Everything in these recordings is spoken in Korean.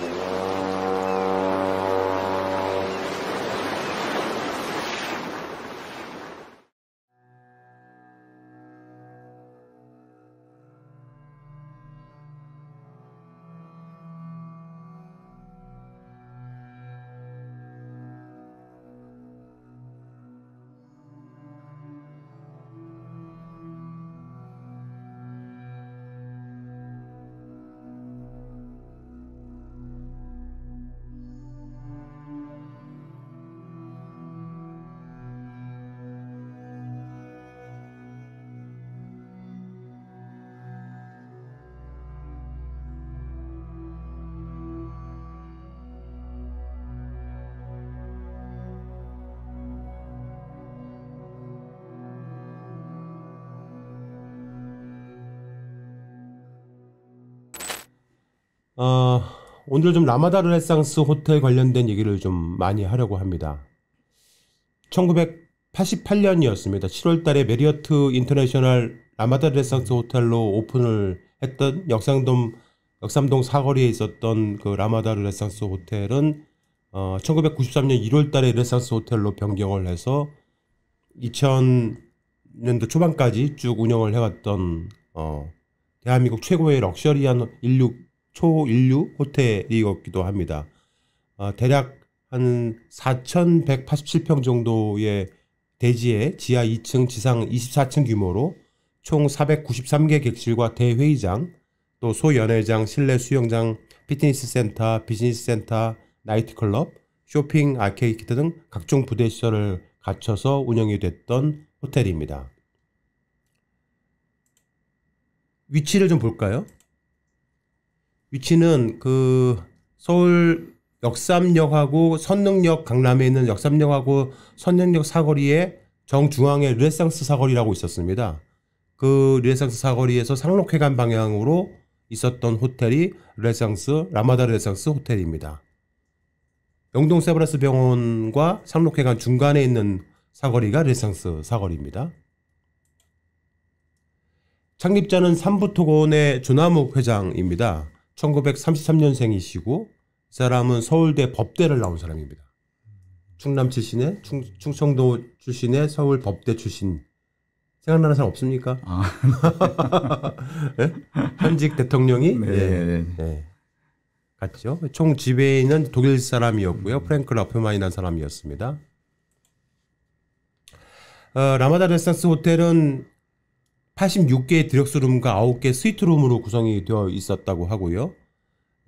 Yeah. 어, 오늘 좀 라마다 르네상스 호텔 관련된 얘기를 좀 많이 하려고 합니다. 1988년이었습니다. 7월 달에 메리어트 인터내셔널 라마다 르네상스 호텔로 오픈을 했던 역삼동, 역삼동 사거리에 있었던 그 라마다 르네상스 호텔은 어, 1993년 1월 달에 르네상스 호텔로 변경을 해서 2000년도 초반까지 쭉 운영을 해왔던 어, 대한민국 최고의 럭셔리한 인류 초인류 호텔이었기도 합니다. 아, 대략 한 4,187평 정도의 대지에 지하 2층, 지상 24층 규모로 총 493개 객실과 대회의장, 또 소연회장, 실내 수영장, 피트니스 센터, 비즈니스 센터, 나이트클럽, 쇼핑 아케이드 등 각종 부대 시설을 갖춰서 운영이 됐던 호텔입니다. 위치를 좀 볼까요? 위치는 그 서울 역삼역하고 선릉역 강남에 있는 역삼역하고 선릉역 사거리에 정중앙에 르네상스 사거리라고 있었습니다. 그 르네상스 사거리에서 상록회관 방향으로 있었던 호텔이 르네상스 라마다 르네상스 호텔입니다. 영동 세브란스 병원과 상록회관 중간에 있는 사거리가 르네상스 사거리입니다. 창립자는 삼부토건의 조남욱 회장입니다. 1933년생이시고 사람은 서울대 법대를 나온 사람입니다. 충남 출신의 충, 충청도 출신의 서울 법대 출신 생각나는 사람 없습니까? 아. 네? 예? 현직 대통령이 네, 예. 네. 네. 네. 같죠. 총 지배인은 독일 사람이었고요. 음. 프랭크 라페만이라는 사람이었습니다. 어, 라마다 레상스 호텔은 86개의 드럭스룸과 9개 스위트룸으로 구성이 되어 있었다고 하고요.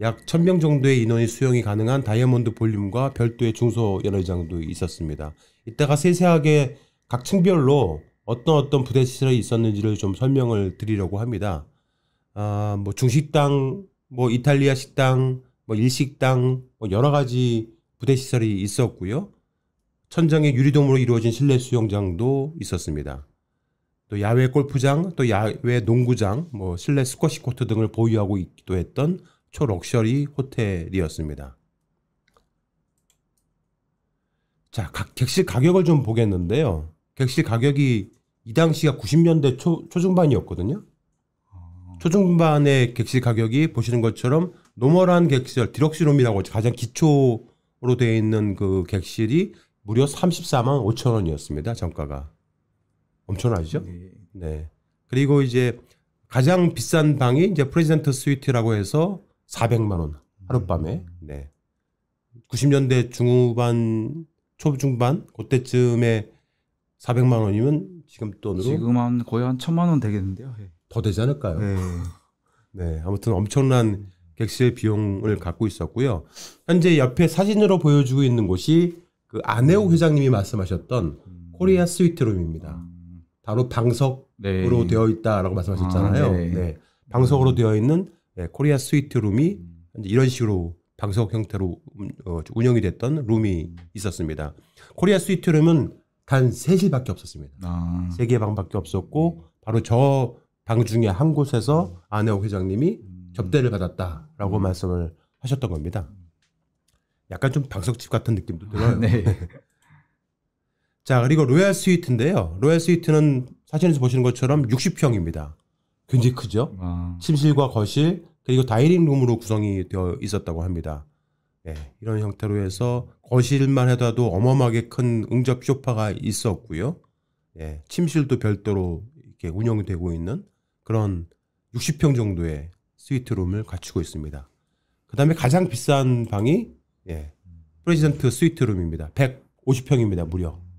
약 1000명 정도의 인원이 수용이 가능한 다이아몬드 볼륨과 별도의 중소 연회장도 있었습니다. 이따가 세세하게 각 층별로 어떤 어떤 부대 시설이 있었는지를 좀 설명을 드리려고 합니다. 아, 뭐 중식당, 뭐 이탈리아 식당, 뭐 일식당, 뭐 여러 가지 부대 시설이 있었고요. 천장에 유리돔으로 이루어진 실내 수영장도 있었습니다. 또 야외 골프장, 또 야외 농구장, 뭐 실내 스쿼시 코트 등을 보유하고 있기도 했던 초럭셔리 호텔이었습니다. 자, 각 객실 가격을 좀 보겠는데요. 객실 가격이 이 당시가 90년대 초, 초중반이었거든요. 초중반의 객실 가격이 보시는 것처럼 노멀한 객실, 디럭시룸이라고 가장 기초로 되어 있는 그 객실이 무려 34만 5천 원이었습니다. 정가가. 엄청나죠? 예, 예. 네. 그리고 이제 가장 비싼 방이 이제 프레젠던트 스위트라고 해서 400만 원 하룻밤에. 음. 네. 90년대 중후반 초중반 그때쯤에 400만 원이면 지금 돈으로 지금 한 거의 한 천만 원 되겠는데요. 예. 더 되지 않을까요? 네. 네. 아무튼 엄청난 객실 비용을 갖고 있었고요. 현재 옆에 사진으로 보여주고 있는 곳이 그아혜옥 음. 회장님이 말씀하셨던 음. 코리아 스위트룸입니다. 음. 바로 방석으로 네. 되어 있다라고 말씀하셨잖아요. 아, 네. 네. 방석으로 되어 있는 네, 코리아 스위트룸이 음. 이런 식으로 방석 형태로 음, 어, 운영이 됐던 룸이 있었습니다. 코리아 스위트룸은 단 3실밖에 없었습니다. 아. 3개 방밖에 없었고 바로 저 방 중에 한 곳에서 아내 옥 회장님이 음. 접대를 받았다라고 말씀을 하셨던 겁니다. 약간 좀 방석집 같은 느낌도 아, 들어요. 네. 자, 그리고 로얄 스위트인데요. 로얄 스위트는 사진에서 보시는 것처럼 60평입니다. 굉장히 크죠. 아. 침실과 거실 그리고 다이닝 룸으로 구성이 되어 있었다고 합니다. 예, 이런 형태로 해서 거실만 해도 어마어마하게 큰 응접 쇼파가 있었고요. 예, 침실도 별도로 이렇게 운영이 되고 있는 그런 60평 정도의 스위트룸을 갖추고 있습니다. 그 다음에 가장 비싼 방이 예, 프레지던트 스위트룸입니다. 150평입니다, 무려.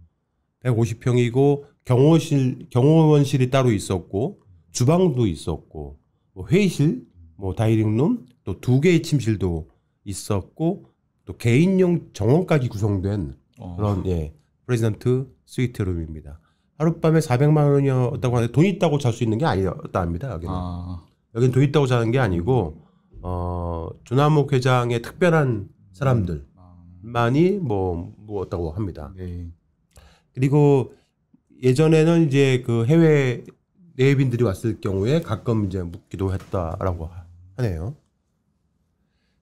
150평이고 경호실 경호원실이 따로 있었고 주방도 있었고 뭐 회의실, 뭐 다이닝룸 또 두 개의 침실도 있었고 또 개인용 정원까지 구성된 어. 그런 예 프레지던트 스위트룸입니다. 하룻밤에 400만 원이었다고 하는데 돈 있다고 잘 수 있는 게 아니었답니다. 여기는 아. 여기는 돈 있다고 자는 게 아니고 어 조남욱 회장의 특별한 사람들만이 음. 아. 뭐 무엇다고 합니다. 네. 그리고 예전에는 이제 그 해외 내빈들이 외 왔을 경우에 가끔 이제 묻기도 했다라고 하네요.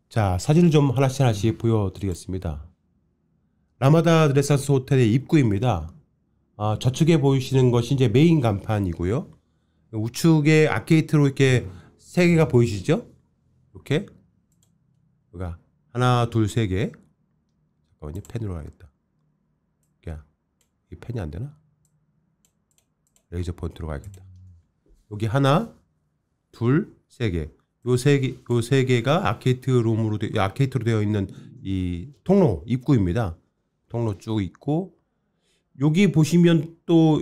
자, 사진을 좀 하나씩 하나씩 보여드리겠습니다. 라마다 드레사스 호텔의 입구입니다. 아, 좌측에 보이시는 것이 이제 메인 간판이고요. 우측에 아케이트로 이렇게 세 개가 보이시죠? 이렇게. 그러니까 하나, 둘, 세 개. 잠깐만요. 펜으로 하겠다. 이 펜이 안 되나? 레이저 폰트로 가야겠다. 여기 하나, 둘, 세 개. 요 세 개, 요 세 개가 아케이트 룸으로, 되, 아케이트로 되어 있는 이 통로 입구입니다. 통로 쭉 있고, 여기 보시면 또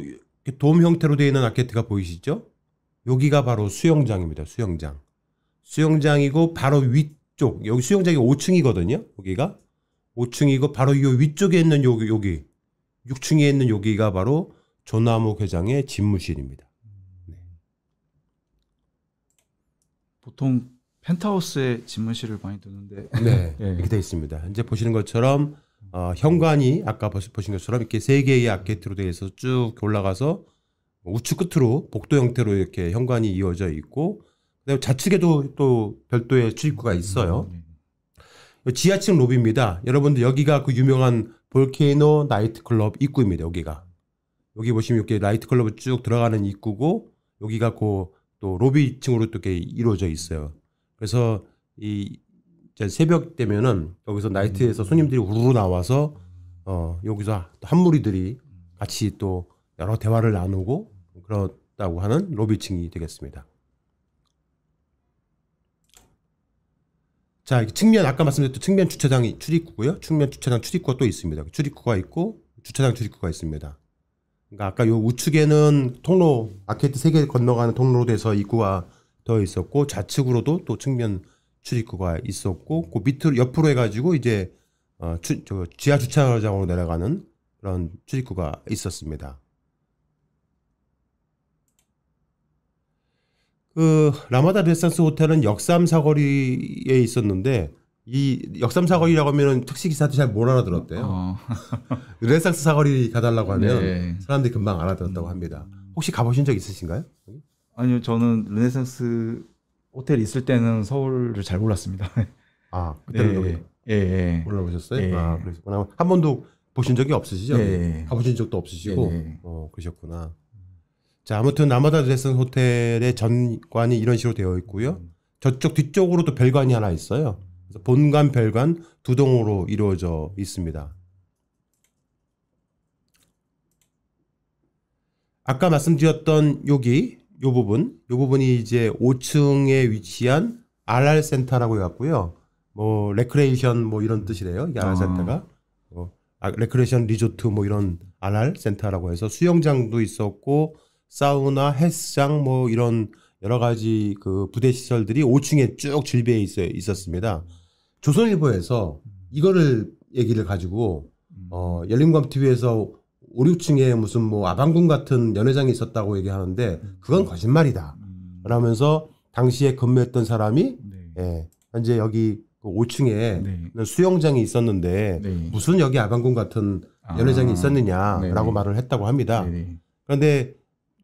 돔 형태로 되어 있는 아케이트가 보이시죠? 여기가 바로 수영장입니다. 수영장. 수영장이고, 바로 위쪽. 여기 수영장이 5층이거든요. 여기가. 5층이고, 바로 이 위쪽에 있는 여기, 여기. 6층에 있는 여기가 바로 조남욱 회장의 집무실입니다. 네. 보통 펜트하우스의 집무실을 많이 두는데 네, 네. 이렇게 되어 있습니다. 현재 보시는 것처럼 어, 현관이 아까 보신 것처럼 이렇게 세 개의 아케트로 되어 있어서 쭉 올라가서 우측 끝으로 복도 형태로 이렇게 현관이 이어져 있고 그다음에 좌측에도 또 별도의 출입구가 있어요. 음, 네. 지하층 로비입니다. 여러분들 여기가 그 유명한 볼케이노 나이트클럽 입구입니다. 여기가 여기 보시면 이렇게 나이트클럽을 쭉 들어가는 입구고 여기가 고또 로비 층으로또 이렇게 이루어져 있어요. 그래서 이 새벽 되면은 여기서 나이트에서 손님들이 우르르 나와서 어 여기서 한무리들이 같이 또 여러 대화를 나누고 그렇다고 하는 로비층이 되겠습니다. 자, 측면 아까 말씀드렸던 측면 주차장이 출입구고요. 측면 주차장 출입구가 또 있습니다. 출입구가 있고 주차장 출입구가 있습니다. 그러니까 아까 요 우측에는 통로 아케이드 세개 건너가는 통로로 돼서 입구가 더 있었고 좌측으로도 또 측면 출입구가 있었고 그 밑으로 옆으로 해가지고 이제 어, 추, 저, 지하 주차장으로 내려가는 그런 출입구가 있었습니다. 그 라마다 레산스 호텔은 역삼 사거리에 있었는데 이 역삼 사거리라고 하면 택시 기사한잘못 알아들었대요. 어. 레산스 사거리 가달라고 하면 네. 사람들이 금방 알아들었다고 합니다. 혹시 가보신 적 있으신가요? 아니요, 저는 르네상스 호텔 있을 때는 서울을 잘 몰랐습니다. 아, 그때는 네. 예, 예. 몰라보셨어요? 예. 아, 그러셨구나. 한 번도 보신 적이 없으시죠? 예. 예. 가보신 적도 없으시고, 예. 예. 어, 그러셨구나. 자, 아무튼 남아다 드레슨 호텔의 전관이 이런 식으로 되어 있고요. 음. 저쪽 뒤쪽으로 도 별관이 하나 있어요. 그래서 본관, 별관 두 동으로 이루어져 있습니다. 아까 말씀드렸던 여기 요 부분, 요 부분이 이제 5층에 위치한 RR 센터라고 해갖고요. 뭐 레크레이션 뭐 이런 뜻이래요. 이 RR 아. 센터가 뭐 아, 레크레이션 리조트 뭐 이런 RR 센터라고 해서 수영장도 있었고 사우나, 헬스장 뭐 이런 여러 가지 그 부대 시설들이 5층에 쭉 질비해 있어 있었습니다. 조선일보에서 이거를 얘기를 가지고 음. 어 열린광TV에서 5, 6층에 무슨 뭐 아방궁 같은 연회장이 있었다고 얘기하는데 그건 거짓말이다. 음. 라면서 당시에 근무했던 사람이 네. 예, 현재 여기 그 5층에 네. 수영장이 있었는데 네. 무슨 여기 아방궁 같은 아. 연회장이 아, 있었느냐라고 네, 네. 말을 했다고 합니다. 네, 그런데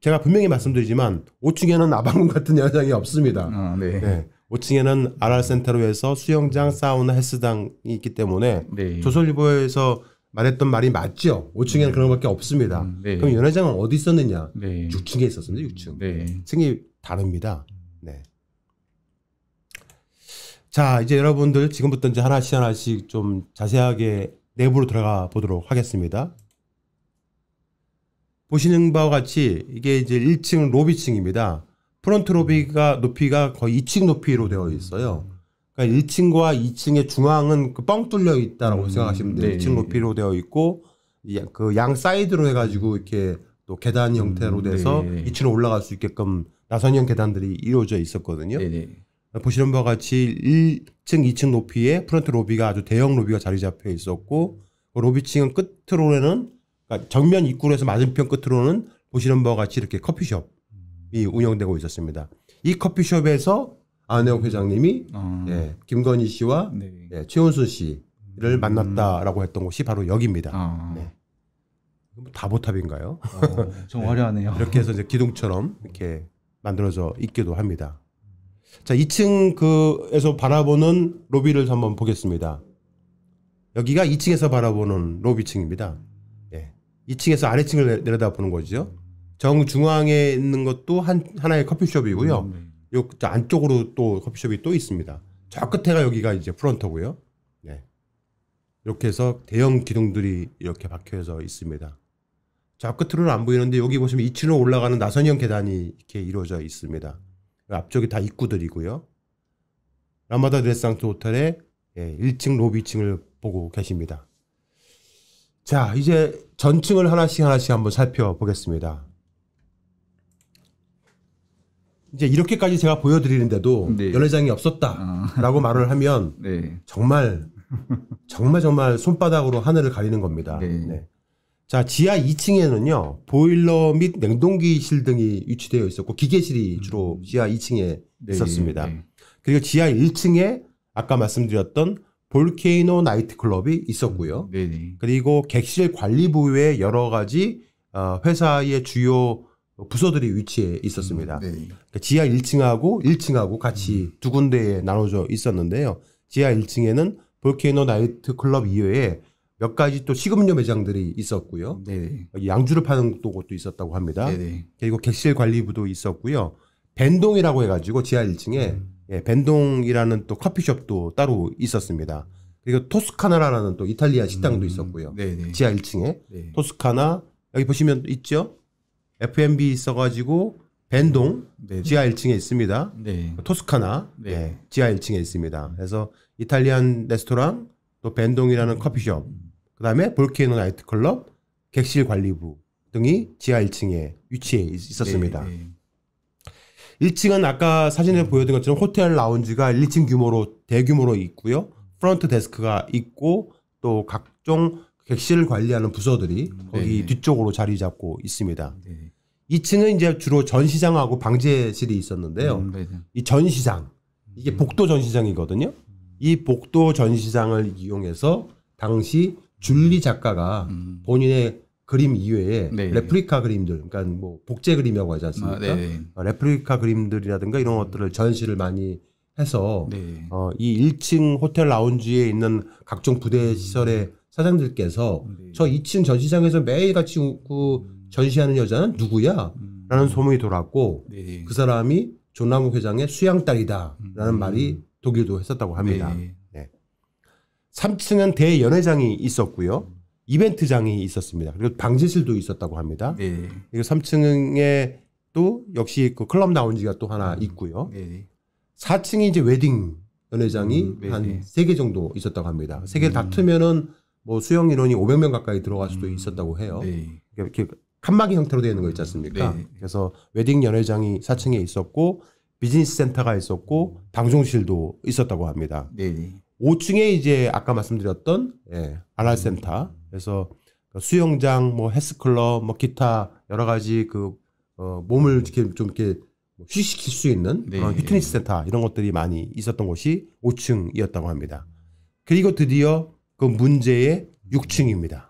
제가 분명히 말씀드리지만 5층에는 아방군 같은 야장이 없습니다. 아, 네. 네. 5층에는 아랄센터로 해서 수영장, 사우나, 헬스장이 있기 때문에 네. 조선일보에서 말했던 말이 맞죠. 5층에는 네. 그런 것밖에 없습니다. 음, 네. 그럼 연회장은 어디 있었느냐? 네. 6층에 있었습니다. 6층. 네. 층이 다릅니다. 네. 자, 이제 여러분들 지금부터 이제 하나씩 하나씩 좀 자세하게 내부로 들어가 보도록 하겠습니다. 보시는 바와 같이 이게 이제 1층 로비층입니다. 프론트 로비가 높이가 거의 2층 높이로 되어 있어요. 그러니까 1층과 2층의 중앙은 그 뻥 뚫려 있다라고 음, 생각하시면 돼요. 네. 2층 높이로 되어 있고 그 양 사이드로 해가지고 이렇게 또 계단 형태로 음, 돼서 네. 2층으 올라갈 수 있게끔 나선형 계단들이 이루어져 있었거든요. 네. 네. 보시는 바와 같이 1층, 2층 높이에 프론트 로비가 아주 대형 로비가 자리 잡혀 있었고 그 로비층은 끝으로는 그러니까 정면 입구에서 맞은편 끝으로는 보시는 바와 같이 이렇게 커피숍이 음. 운영되고 있었습니다. 이 커피숍에서 안혜옥 음. 회장님이 아. 예, 김건희 씨와 네. 예, 최원순 씨를 음. 만났다라고 했던 곳이 바로 여기입니다. 아. 네. 뭐 다보탑인가요? 어, 좀 네. 화려하네요. 이렇게 해서 이제 기둥처럼 이렇게 만들어져 있기도 합니다. 자, 2층 그에서 바라보는 로비를 한번 보겠습니다. 여기가 2층에서 바라보는 로비층입니다. 2층에서 아래층을 내려다보는 거죠. 정중앙에 있는 것도 한 하나의 커피숍이고요. 음, 네. 요 안쪽으로 또 커피숍이 또 있습니다. 저 끝에가 여기가 이제 프런터고요. 네. 이렇게 해서 대형 기둥들이 이렇게 박혀서 있습니다. 저 끝으로는 안 보이는데 여기 보시면 2층으로 올라가는 나선형 계단이 이렇게 이루어져 있습니다. 앞쪽이 다 입구들이고요. 라마다 드레상트 호텔의 1층 예, 로비 층을 보고 계십니다. 자, 이제 전층을 하나씩 하나씩 한번 살펴보겠습니다. 이제 이렇게까지 제가 보여드리는데도 네. 연회장이 없었다라고 아. 말을 하면 네. 정말 정말 정말 손바닥으로 하늘을 가리는 겁니다. 네. 네. 자 지하 2층에는요 보일러 및 냉동기실 등이 위치되어 있었고 기계실이 음. 주로 지하 2층에 있었습니다. 네. 그리고 지하 1층에 아까 말씀드렸던 볼케이노 나이트클럽이 있었고요. 네네. 그리고 객실 관리부의 여러 가지 어, 회사의 주요 부서들이 위치해 있었습니다. 음, 그 지하 1층하고 1층하고 같이 음. 두 군데에 나눠져 있었는데요. 지하 1층에는 볼케이노 나이트클럽 이외에 몇 가지 또 식음료 매장들이 있었고요. 네네. 양주를 파는 곳도 있었다고 합니다. 네네. 그리고 객실 관리부도 있었고요. 벤동이라고 해가지고 지하 1층에 음. 예, 벤동이라는 또 커피숍도 따로 있었습니다. 그리고 토스카나라는 또 이탈리아 식당도 음, 있었고요. 네네. 지하 1층에 네. 토스카나 여기 보시면 있죠. F&B 있어가지고 벤동 네네. 지하 1층에 있습니다. 네. 토스카나 네. 예, 지하 1층에 있습니다. 그래서 이탈리안 레스토랑 또 벤동이라는 커피숍 음. 그다음에 볼케이노 나이트클럽 객실 관리부 등이 지하 1층에 위치해 있었습니다. 네네. 네. 1층은 아까 사진에 음. 보여드린 것처럼 호텔 라운지가 1, 층 규모로 대규모로 있고요. 프런트 데스크가 있고 또 각종 객실을 관리하는 부서들이 음, 네. 거기 네 뒤쪽으로 자리 잡고 있습니다. 네 2층은 이제 주로 전시장하고 방제실이 있었는데요. 음, 네, 네. 이 전시장 이게 음. 복도 전시장이거든요. 음. 이 복도 전시장을 이용해서 당시 줄리 작가가 본인의 그림 이외에 네. 레플리카 그림들, 그러니까 뭐 복제 그림이라고 하지 않습니까? 아, 네. 어, 레플리카 그림들이라든가 이런 것들을 전시를 많이 해서 네. 어, 이 1층 호텔 라운지에 있는 각종 부대 음. 시설의 사장들께서 네. 저 2층 전시장에서 매일같이 웃고 음. 전시하는 여자는 누구야? 라는 음. 소문이 돌았고 네. 그 사람이 존나무 회장의 수양딸이다 라는 음. 말이 독일도 했었다고 합니다. 네. 3층은 대연회장이 있었고요. 이벤트장이 있었습니다. 그리고 방제실도 있었다고 합니다. 네. 그리고 3층에 또 역시 그 클럽 라운지가 또 하나 음. 있고요. 네. 예. 4층이 이제 웨딩 연회장이 음, 네, 한 3개 정도 있었다고 합니다. 3개 음. 다트면은 뭐 수영 인원이 500명 가까이 들어갈 수도 음. 있었다고 해요. 네. 이렇게 칸막이 형태로 되어 있는 거 있지 않습니까? 네. 그래서 웨딩 연회장이 4층에 있었고 비즈니스 센터가 있었고 방송실도 있었다고 합니다. 네. 5층에 이제 아까 말씀드렸던 예, 알알센터 음. 그래서 그 수영장, 뭐 헬스클럽, 뭐 기타 여러 가지 그 어, 몸을 이렇게 좀 이렇게 뭐 휴식시킬 수 있는 네. 그런 피트니스 센터 이런 것들이 많이 있었던 곳이 5층이었다고 합니다. 그리고 드디어 그 문제의 6층입니다.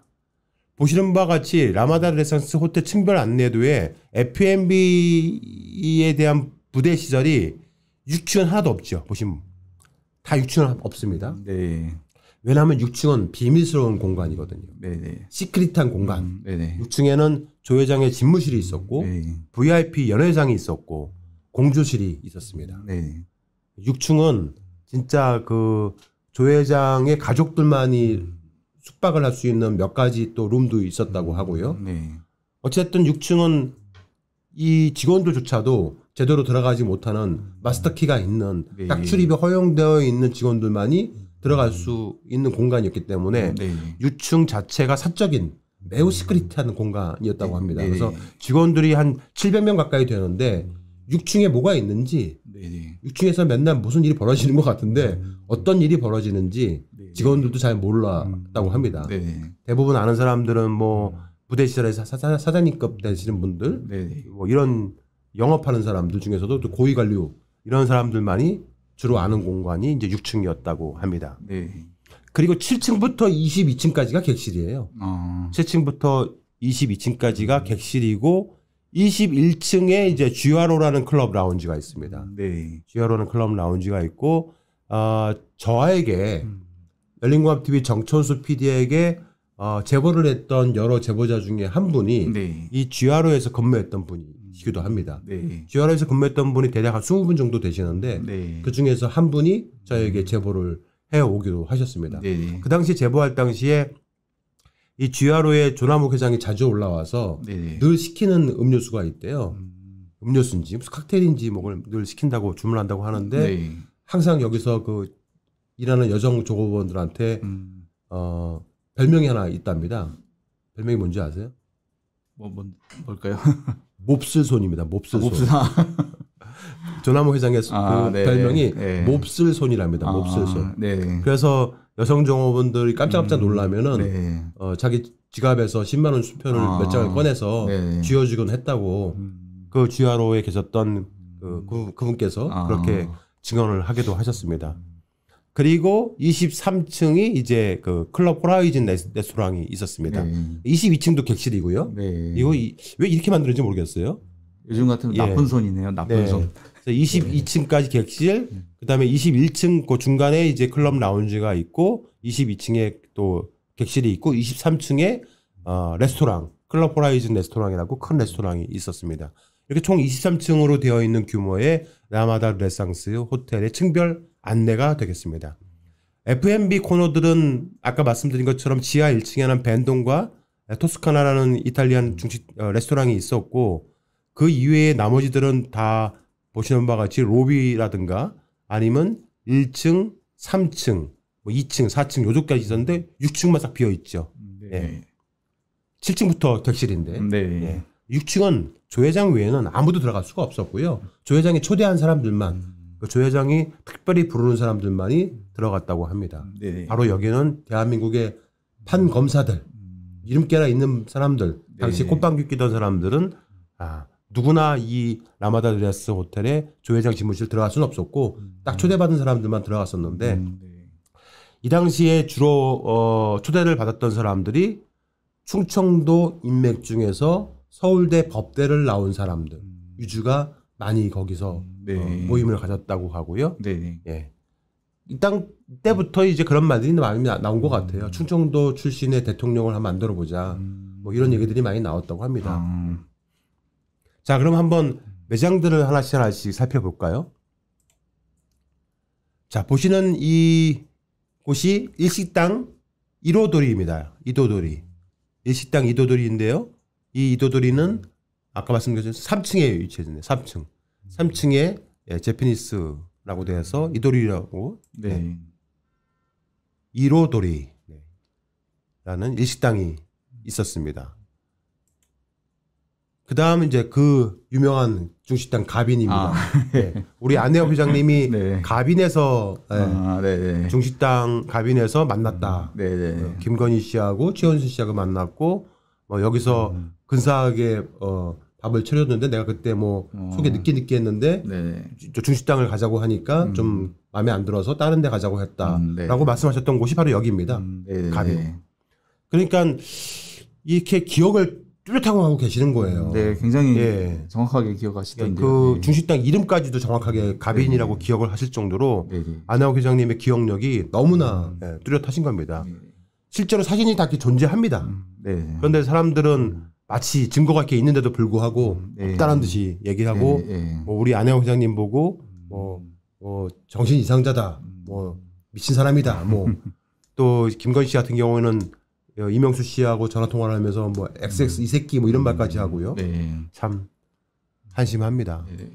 보시는 바와 같이 라마다 레센스 호텔 층별 안내도에 F&B에 대한 부대 시절이 6층은 하나도 없죠. 보시면 다 6층은 없습니다. 네. 왜냐하면 6층은 비밀스러운 공간이거든요. 네네. 네. 시크릿한 공간. 음, 네네. 6층에는 조 회장의 집무실이 있었고 네네. VIP 연회장이 있었고 공조실이 있었습니다. 네네. 6층은 진짜 그조 회장의 가족들만이 숙박을 할 수 있는 몇 가지 또 룸도 있었다고 음, 하고요. 네. 어쨌든 6층은 이 직원들조차도 제대로 들어가지 못하는 마스터키가 있는 네. 딱 출입이 허용되어 있는 직원들만이 음. 들어갈 음. 수 있는 공간이었기 때문에 음, 네. 유충 자체가 사적인 매우 음. 시크릿한 공간이었다고 네, 합니다. 네. 그래서 직원들이 한 700명 가까이 되는데 6층에 음. 뭐가 있는지 네. 6층에서 맨날 무슨 일이 벌어지는 것 같은데 어떤 일이 벌어지는지 네, 직원들도 잘 몰랐다고 합니다. 대부분 아는 사람들은 뭐 부대 시절에서 사자, 사장님급 되시는 분들 뭐 이런 영업하는 사람들 중에서도 또 고위 관료 이런 사람들만이 주로 아는 공간이 이제 6층이었다고 합니다. 네. 그리고 7층부터 22층까지가 객실이에요. 어. 아. 7층부터 22층까지가 객실이고 21층에 이제 GRO라는 클럽 라운지가 있습니다. 네. GRO는 클럽 라운지가 있고 어, 저에게 음. 열린공합TV 정천수 PD에게 어, 제보를 했던 여러 제보자 중에 한 분이 네. 이 GRO에서 근무했던 분이 시키기도 합니다. 네. GR에서 근무했던 분이 대략 한 20분 정도 되시는데 네. 그 중에서 한 분이 저에게 제보를 해 오기도 하셨습니다. 네. 그 당시 제보할 당시에 이 GRO의 조나무 회장이 자주 올라와서 네. 늘 시키는 음료수가 있대요. 음. 음료수인지 무슨 칵테일인지 뭐를 늘 시킨다고 주문한다고 하는데 네. 항상 여기서 그 일하는 여성 조고원들한테 음. 어 별명이 하나 있답니다. 별명이 뭔지 아세요? 뭐, 뭔, 뭘까요? 몹쓸손입니다. 몹쓸손. 아, 전화모 회장의 아, 그 네. 별명이 네. 몹쓸손이랍니다. 아, 몹쓸손. 아, 네. 그래서 여성 종업원들이 깜짝깜짝 음, 놀라면은 네. 어, 자기 지갑에서 10만 원 수표를 아, 몇 장을 꺼내서 네. 쥐어주곤 했다고 음. 그 GRO에 계셨던 그, 그, 분께서 아. 그렇게 증언을 하기도 하셨습니다. 그리고 23층이 이제 그 클럽 호라이즌 레스토랑이 있었습니다. 네. 22층도 객실이고요. 네. 이거 이, 왜 이렇게 만드는지 모르겠어요. 요즘 같은 예. 나쁜 손이네요. 나쁜 네. 손. 그래서 22층까지 객실, 네. 그다음에 21층 그 중간에 이제 클럽 라운지가 있고 22층에 또 객실이 있고 23층에 어, 레스토랑, 클럽 호라이즌 레스토랑이라고 큰 레스토랑이 있었습니다. 이렇게 총 23층으로 되어 있는 규모의 라마다 레상스 호텔의 층별 안내가 되겠습니다. F&B 코너들은 아까 말씀드린 것처럼 지하 1층에는 벤동과 토스카나라는 이탈리안 중식 어, 레스토랑이 있었고 그이외에 나머지들은 다 보시는 바와 같이 로비라든가 아니면 1층, 3층, 뭐 2층, 4층 요쪽까지 있었는데 6층만 싹 비어 있죠. 네. 예. 7층부터 객실인데 네. 예. 6층은 조회장 외에는 아무도 들어갈 수가 없었고요. 조회장에 초대한 사람들만 음. 그 조 회장이 특별히 부르는 사람들만이 들어갔다고 합니다. 네네. 음, 바로 여기는 대한민국의 판 검사들, 음. 이름께나 있는 사람들, 네. 당시 꽃방귀 끼던 사람들은 아, 누구나 이 라마다 드레스 호텔에 조 회장 집무실 들어갈 수는 없었고 음. 딱 초대받은 사람들만 들어갔었는데 네. 이 당시에 주로 어, 초대를 받았던 사람들이 충청도 인맥 중에서 서울대 법대를 나온 사람들 음. 유주가 많이 거기서 음, 어, 네. 어, 모임을 가졌다고 하고요. 네, 네. 예. 이 땅 때부터 이제 그런 말들이 많이 나, 온것 음. 같아요. 충청도 출신의 대통령을 한번 만들어 보자. 음. 뭐 이런 얘기들이 많이 나왔다고 합니다. 음. 자, 그럼 한번 음. 매장들을 하나씩 하나씩 살펴볼까요? 자, 보시는 이 곳이 일식당 1호도리입니다. 이도도리. 일식당 이도도리인데요. 이 이도도리는 아까 말씀드렸죠. 3층에 위치해있네요. 3층. 3층에 예, 제피니스라고 돼서 이도리라고 네. 네. 이로도리라는 네. 일식당이 있었습니다. 그 다음 이제 그 유명한 중식당 가빈입니다. 아, 네. 우리 안내업 회장님이 네. 가빈에서 예, 아, 네. 아, 중식당 가빈에서 만났다. 음, 네, 네. 어, 김건희 씨하고 최원순 씨하고 만났고 뭐 여기서 음. 근사하게 어, 밥을 차려줬는데 내가 그때 뭐 어. 속에 늦게 늦게 했는데 네. 중식당을 가자고 하니까 음. 좀 마음에 안 들어서 다른 데 가자고 했다라고 음, 네. 말씀하셨던 곳이 바로 여기입니다. 음, 네, 네, 가비 그러니까 이렇게 기억을 뚜렷하고 하고 계시는 거예요. 네, 굉장히 예. 정확하게 기억하시던데 예, 그 중식당 이름까지도 정확하게 가빈이라고 기억을 하실 정도로 아나오 회장님의 기억력이 너무나 음. 예, 뚜렷하신 겁니다. 실제로 사진이 다 존재합니다. 음, 그런데 사람들은 음. 마치 증거가 이렇게 있는데도 불구하고 네. 없다는 듯이 얘기하고 예, 예. 뭐 우리 아내 원 회장님 보고 뭐, 뭐 정신 이상자다 뭐 미친 사람이다 뭐 또 김건희 씨 같은 경우에는 어, 이명수 씨하고 전화 통화를 하면서 뭐 XX 음. 이 새끼 뭐 이런 음. 말까지 하고요 네. 참 한심합니다. 네.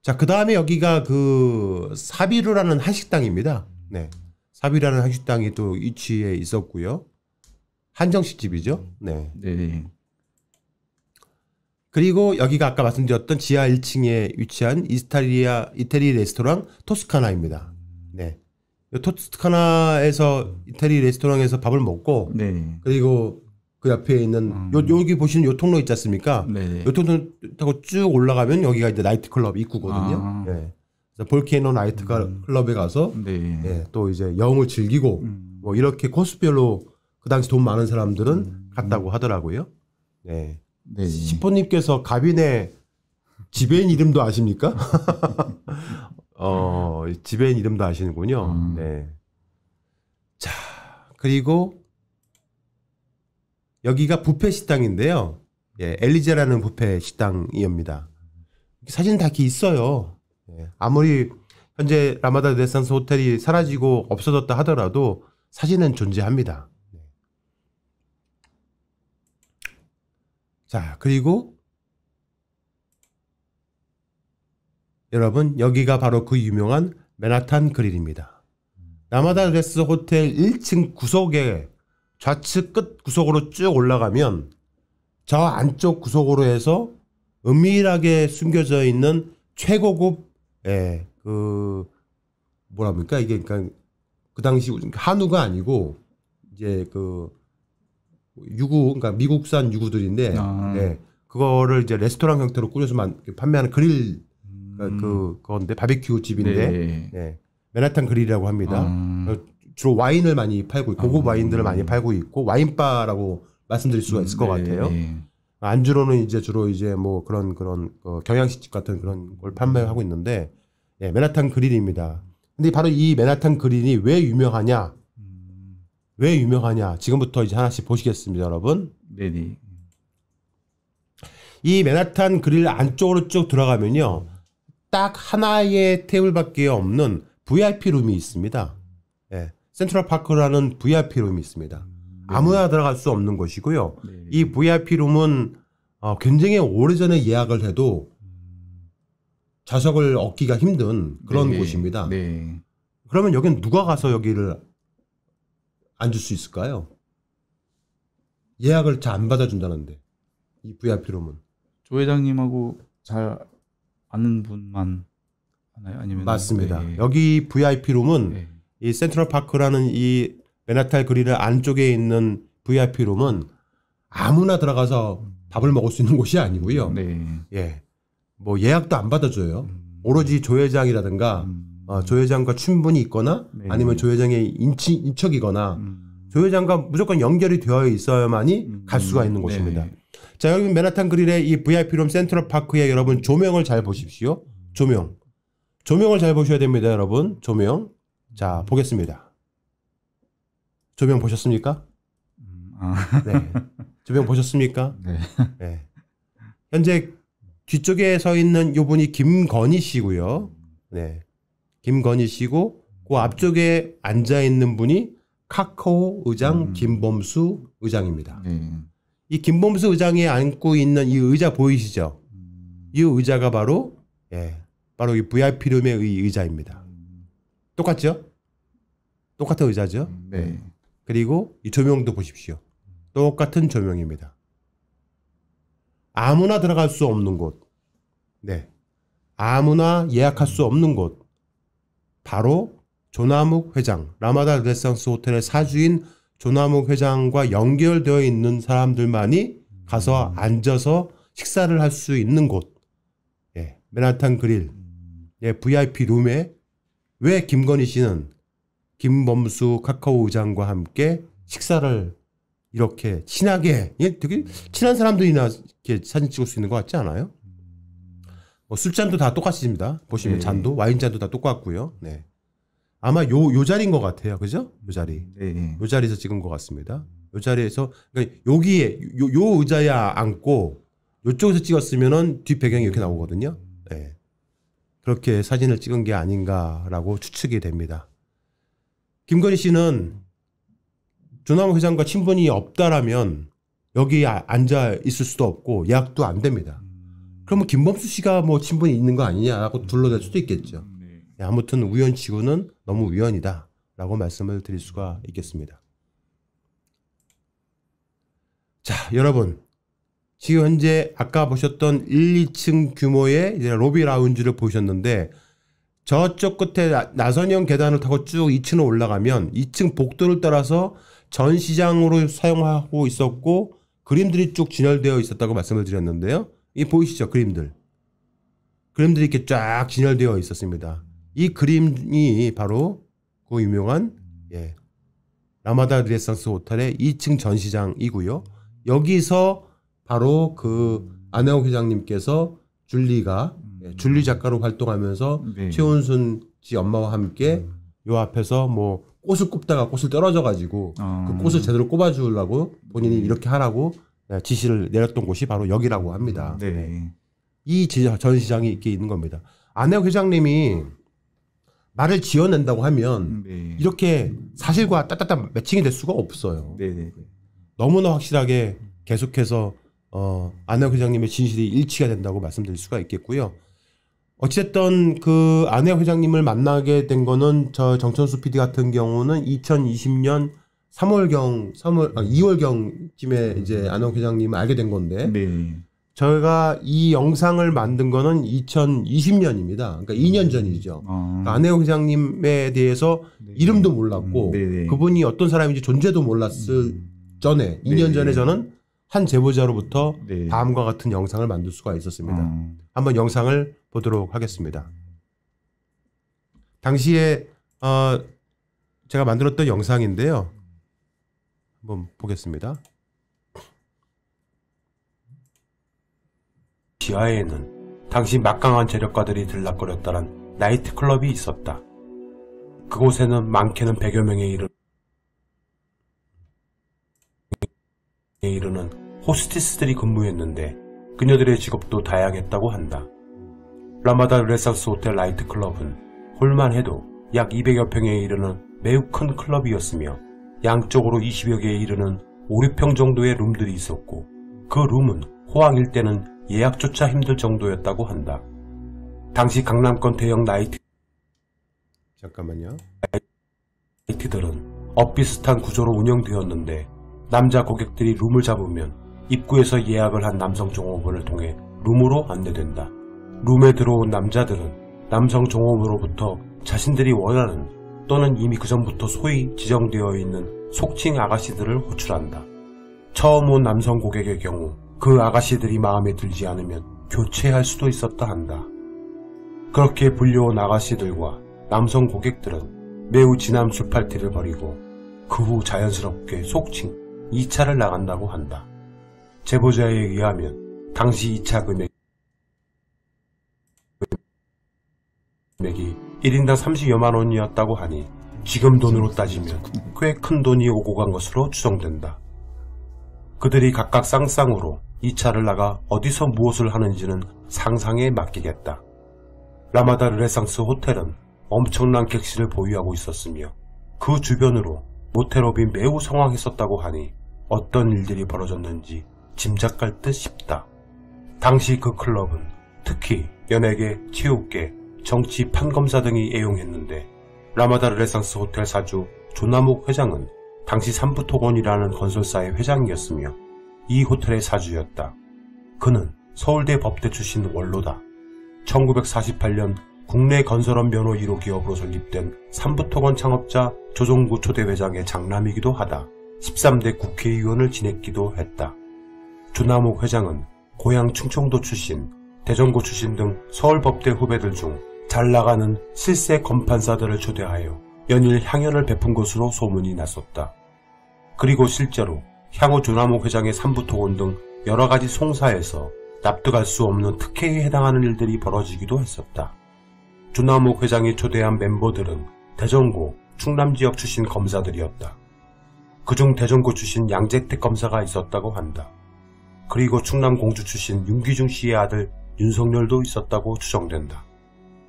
자, 그 다음에 여기가 그 사비루라는 한식당입니다. 네. 사비라는 한식당이 또 위치에 있었고요. 한정식 집이죠. 네. 네. 그리고 여기가 아까 말씀드렸던 지하 1층에 위치한 이스타리아 이태리 레스토랑 토스카나입니다. 네. 토스카나에서 이태리 레스토랑에서 밥을 먹고 네. 그리고 그 옆에 있는 음. 요, 여기 보시는 요 통로 있지 않습니까? 네. 요 통로 타고 쭉 올라가면 여기가 이제 나이트 클럽 입구거든요. 아. 네. 그래서 볼케노 나이트 음. 클럽에 가서 네. 네. 또 이제 영흥을 즐기고 음. 뭐 이렇게 코스별로 그 당시 돈 많은 사람들은 음. 갔다고 하더라고요. 네. 네. 시포님께서 가빈의 지배인 이름도 아십니까? 어, 지배인 이름도 아시는군요. 음. 네. 자, 그리고 여기가 부페 식당인데요. 예, 엘리제라는 부페 식당이옵니다. 사진 다이 있어요. 예, 아무리 현재 라마다 데산스 호텔이 사라지고 없어졌다 하더라도 사진은 존재합니다. 자, 그리고 여러분 여기가 바로 그 유명한 맨하탄 그릴입니다. 나마다 레스 호텔 1층 구석에 좌측 끝 구석으로 쭉 올라가면 저 안쪽 구석으로 해서 은밀하게 숨겨져 있는 최고급 예, 그 뭐랍니까 이게 그니까그 당시 한우가 아니고 이제 그 유구 그러니까 미국산 유구들인데 아. 예, 그거를 이제 레스토랑 형태로 꾸려서 만, 판매하는 그릴 그러니까 음. 그 건데 바비큐 집인데 네. 예, 예. 예, 맨하탄 그릴이라고 합니다. 아. 주로 와인을 많이 팔고 고급 아. 와인들을 많이 팔고 있고 와인바라고 말씀드릴 수가 있을 음, 것 네, 같아요. 네, 네. 안주로는 이제 주로 이제 뭐 그런 그런 어, 경양식집 같은 그런 걸 판매하고 있는데 예, 맨하탄 그릴입니다. 근데 바로 이 맨하탄 그린이 왜 유명하냐? 왜 유명하냐? 지금부터 이제 하나씩 보시겠습니다, 여러분. 네네. 이 맨하탄 그릴 안쪽으로 쭉 들어가면요. 딱 하나의 테이블밖에 없는 VIP 룸이 있습니다. 예. 센트럴 파크라는 VIP 룸이 있습니다. 음, 아무나 네. 들어갈 수 없는 곳이고요. 네. 이 VIP 룸은 어, 굉장히 오래전에 예약을 해도 좌석을 얻기가 힘든 그런 네네. 곳입니다. 네. 그러면 여긴 누가 가서 여기를 안줄수 있을까요? 예약을 잘 안 받아준다는데 이 VIP룸은 조 회장님하고 잘 아는 분만 하나요? 아니면 맞습니다. 네. 여기 VIP룸은 네. 이 센트럴 파크라는 이 맨하탄 그린 안쪽에 있는 VIP룸은 아무나 들어가서 음. 밥을 먹을 수 있는 곳이 아니고요. 네. 예. 뭐 예약도 안 받아줘요. 음. 오로지 조회장이라든가 음. 어, 조 회장과 충분히 있거나 네. 아니면 조 회장의 인치, 인척이거나 음. 조 회장과 무조건 연결이 되어 있어야만이 갈 수가 있는 음. 곳입니다. 네. 자, 여기 맨하탄 그릴의 이 VIP룸 센트럴 파크에 여러분 조명을 잘 보십시오. 조명. 조명을 잘 보셔야 됩니다, 여러분. 조명. 자, 보겠습니다. 조명 보셨습니까? 음, 아. 네. 조명 보셨습니까? 네. 네. 현재 뒤쪽에 서 있는 요 분이 김건희 씨고요. 네. 김건희 씨고 그 앞쪽에 앉아 있는 분이 카카오 의장 음. 김범수 의장입니다. 네. 이 김범수 의장이 앉고 있는 이 의자 보이시죠? 음. 이 의자가 바로 예, 바로 이 VIP룸의 의 의자입니다. 똑같죠? 똑같은 의자죠. 음, 네. 그리고 이 조명도 보십시오. 똑같은 조명입니다. 아무나 들어갈 수 없는 곳. 네. 아무나 예약할 수 없는 곳. 바로 조나욱 회장, 라마다 레상스 호텔의 사주인 조나욱 회장과 연결되어 있는 사람들만이 가서 음. 앉아서 식사를 할 수 있는 곳. 예, 맨하탄 그릴. 음. 예, VIP 룸에 왜 김건희 씨는 김범수 카카오 의장과 함께 식사를 이렇게 친하게, 예, 되게 음. 친한 사람들이나 이렇게 사진 찍을 수 있는 것 같지 않아요? 뭐 술잔도 다 네. 똑같습니다. 보시면 네. 잔도 와인잔도 다 똑같고요. 네. 아마 요, 요 자리인 것 같아요. 그죠? 요 자리. 네. 네. 요 자리에서 찍은 것 같습니다. 요 자리에서, 그러니까 여기에, 요, 요 의자야 앉고, 요쪽에서 찍었으면은 뒷배경이 이렇게 나오거든요. 네. 그렇게 사진을 찍은 게 아닌가라고 추측이 됩니다. 김건희 씨는 조남 회장과 친분이 없다라면 여기 앉아 있을 수도 없고 예약도 안 됩니다. 그러면 김범수 씨가 뭐 친분이 있는 거 아니냐라고 음. 둘러댈 수도 있겠죠. 음, 네. 네, 아무튼 우연치고는 너무 우연이다라고 말씀을 드릴 수가 있겠습니다. 자, 여러분. 지금 현재 아까 보셨던 1, 2층 규모의 로비 라운지를 보셨는데 저쪽 끝에 나선형 계단을 타고 쭉 2층으로 올라가면 2층 복도를 따라서 전시장으로 사용하고 있었고 그림들이 쭉 진열되어 있었다고 말씀을 드렸는데요. 이 보이시죠? 그림들. 그림들이 이렇게 쫙 진열되어 있었습니다. 이 그림이 바로 그 유명한 예, 라마다 르네상스 호텔의 2층 전시장이고요. 여기서 바로 그 안혜옥 회장님께서 줄리가 예, 줄리 작가로 활동하면서 네. 최은순 씨 엄마와 함께 음. 요 앞에서 뭐 꽃을 꼽다가 꽃을 떨어져 가지고 어. 아. 그 꽃을 제대로 꼽아 주려고 본인이 음. 이렇게 하라고 네, 지시를 내렸던 곳이 바로 여기라고 합니다. 네. 네. 이전 시장이 이렇게 있는 겁니다. 안혜옥 회장님이 말을 지어낸다고 하면 네. 이렇게 사실과 따따따 매칭이 될 수가 없어요. 네. 네 너무나 확실하게 계속해서 어, 안혜 회장님의 진실이 일치가 된다고 말씀드릴 수가 있겠고요. 어쨌든 그안혜 회장님을 만나게 된 거는 저 정천수 PD 같은 경우는 2020년 3월경, 3월, 아, 2월경쯤에 음. 이제 안홍 회장님 을 알게 된 건데. 네. 저희가 이 영상을 만든 거는 2020년입니다. 그러니까 2년 음. 전이죠. 아. 그러 그러니까 안혜영 회장님에 대해서 네. 이름도 몰랐고 음, 네, 네. 그분이 어떤 사람인지 존재도 몰랐을 음. 전에 2년 전에 저는 한 제보자로부터 네. 다음과 같은 영상을 만들 수가 있었습니다. 음. 한번 영상을 보도록 하겠습니다. 당시에 어, 제가 만들었던 영상인데요. 한번 보겠습니다. 지하에는 당시 막강한 재력가들이 들락거렸다는 나이트클럽이 있었다. 그곳에는 많게는 100여 명에 이르 는 호스티스들이 근무했는데 그녀들의 직업도 다양했다고 한다. 라마다 레사스 호텔 나이트클럽은 홀만 해도 약 200여 평에 이르는 매우 큰 클럽이었으며 양쪽으로 20여 개에 이르는 5, 6평 정도의 룸들이 있었고 그 룸은 호황일 때는 예약조차 힘들 정도였다고 한다. 당시 강남권 대형 나이트 잠깐만요. 나이트들은 엇비슷한 구조로 운영되었는데 남자 고객들이 룸을 잡으면 입구에서 예약을 한 남성 종업원을 통해 룸으로 안내된다. 룸에 들어온 남자들은 남성 종업원으로부터 자신들이 원하는 또는 이미 그전부터 소위 지정되어 있는 속칭 아가씨들을 호출한다. 처음 온 남성 고객의 경우 그 아가씨들이 마음에 들지 않으면 교체할 수도 있었다 한다. 그렇게 불려온 아가씨들과 남성 고객들은 매우 진한 주팔티를 벌이고 그 후 자연스럽게 속칭 2차를 나간다고 한다. 제보자에 의하면 당시 2차 금액이 1인당 30여만 원이었다고 하니 지금 돈으로 따지면 꽤 큰 돈이 오고 간 것으로 추정된다. 그들이 각각 쌍쌍으로 이 차를 나가 어디서 무엇을 하는지는 상상에 맡기겠다. 라마다 르네상스 호텔은 엄청난 객실을 보유하고 있었으며 그 주변으로 모텔업이 매우 성황했었다고 하니 어떤 일들이 벌어졌는지 짐작할 듯 싶다. 당시 그 클럽은 특히 연예계, 체육계, 정치 판검사 등이 애용했는데 라마다 르네상스 호텔 사주 조나목 회장은 당시 삼부토건이라는 건설사의 회장이었으며 이 호텔의 사주였다. 그는 서울대 법대 출신 원로다. 1948년 국내 건설업 면허 1호 기업으로 설립된 삼부토건 창업자 조종구 초대 회장의 장남이기도 하다. 13대 국회의원을 지냈기도 했다. 조나옥 회장은 고향 충청도 출신 대전고 출신 등 서울법대 후배들 중 잘 나가는 실세 검판사들을 초대하여 연일 향연을 베푼 것으로 소문이 났었다. 그리고 실제로 향후 조남옥 회장의 삼부토건 등 여러가지 송사에서 납득할 수 없는 특혜에 해당하는 일들이 벌어지기도 했었다. 조남옥 회장이 초대한 멤버들은 대전고, 충남지역 출신 검사들이었다. 그 중 대전고 출신 양재택 검사가 있었다고 한다. 그리고 충남공주 출신 윤기중 씨의 아들 윤석열도 있었다고 추정된다.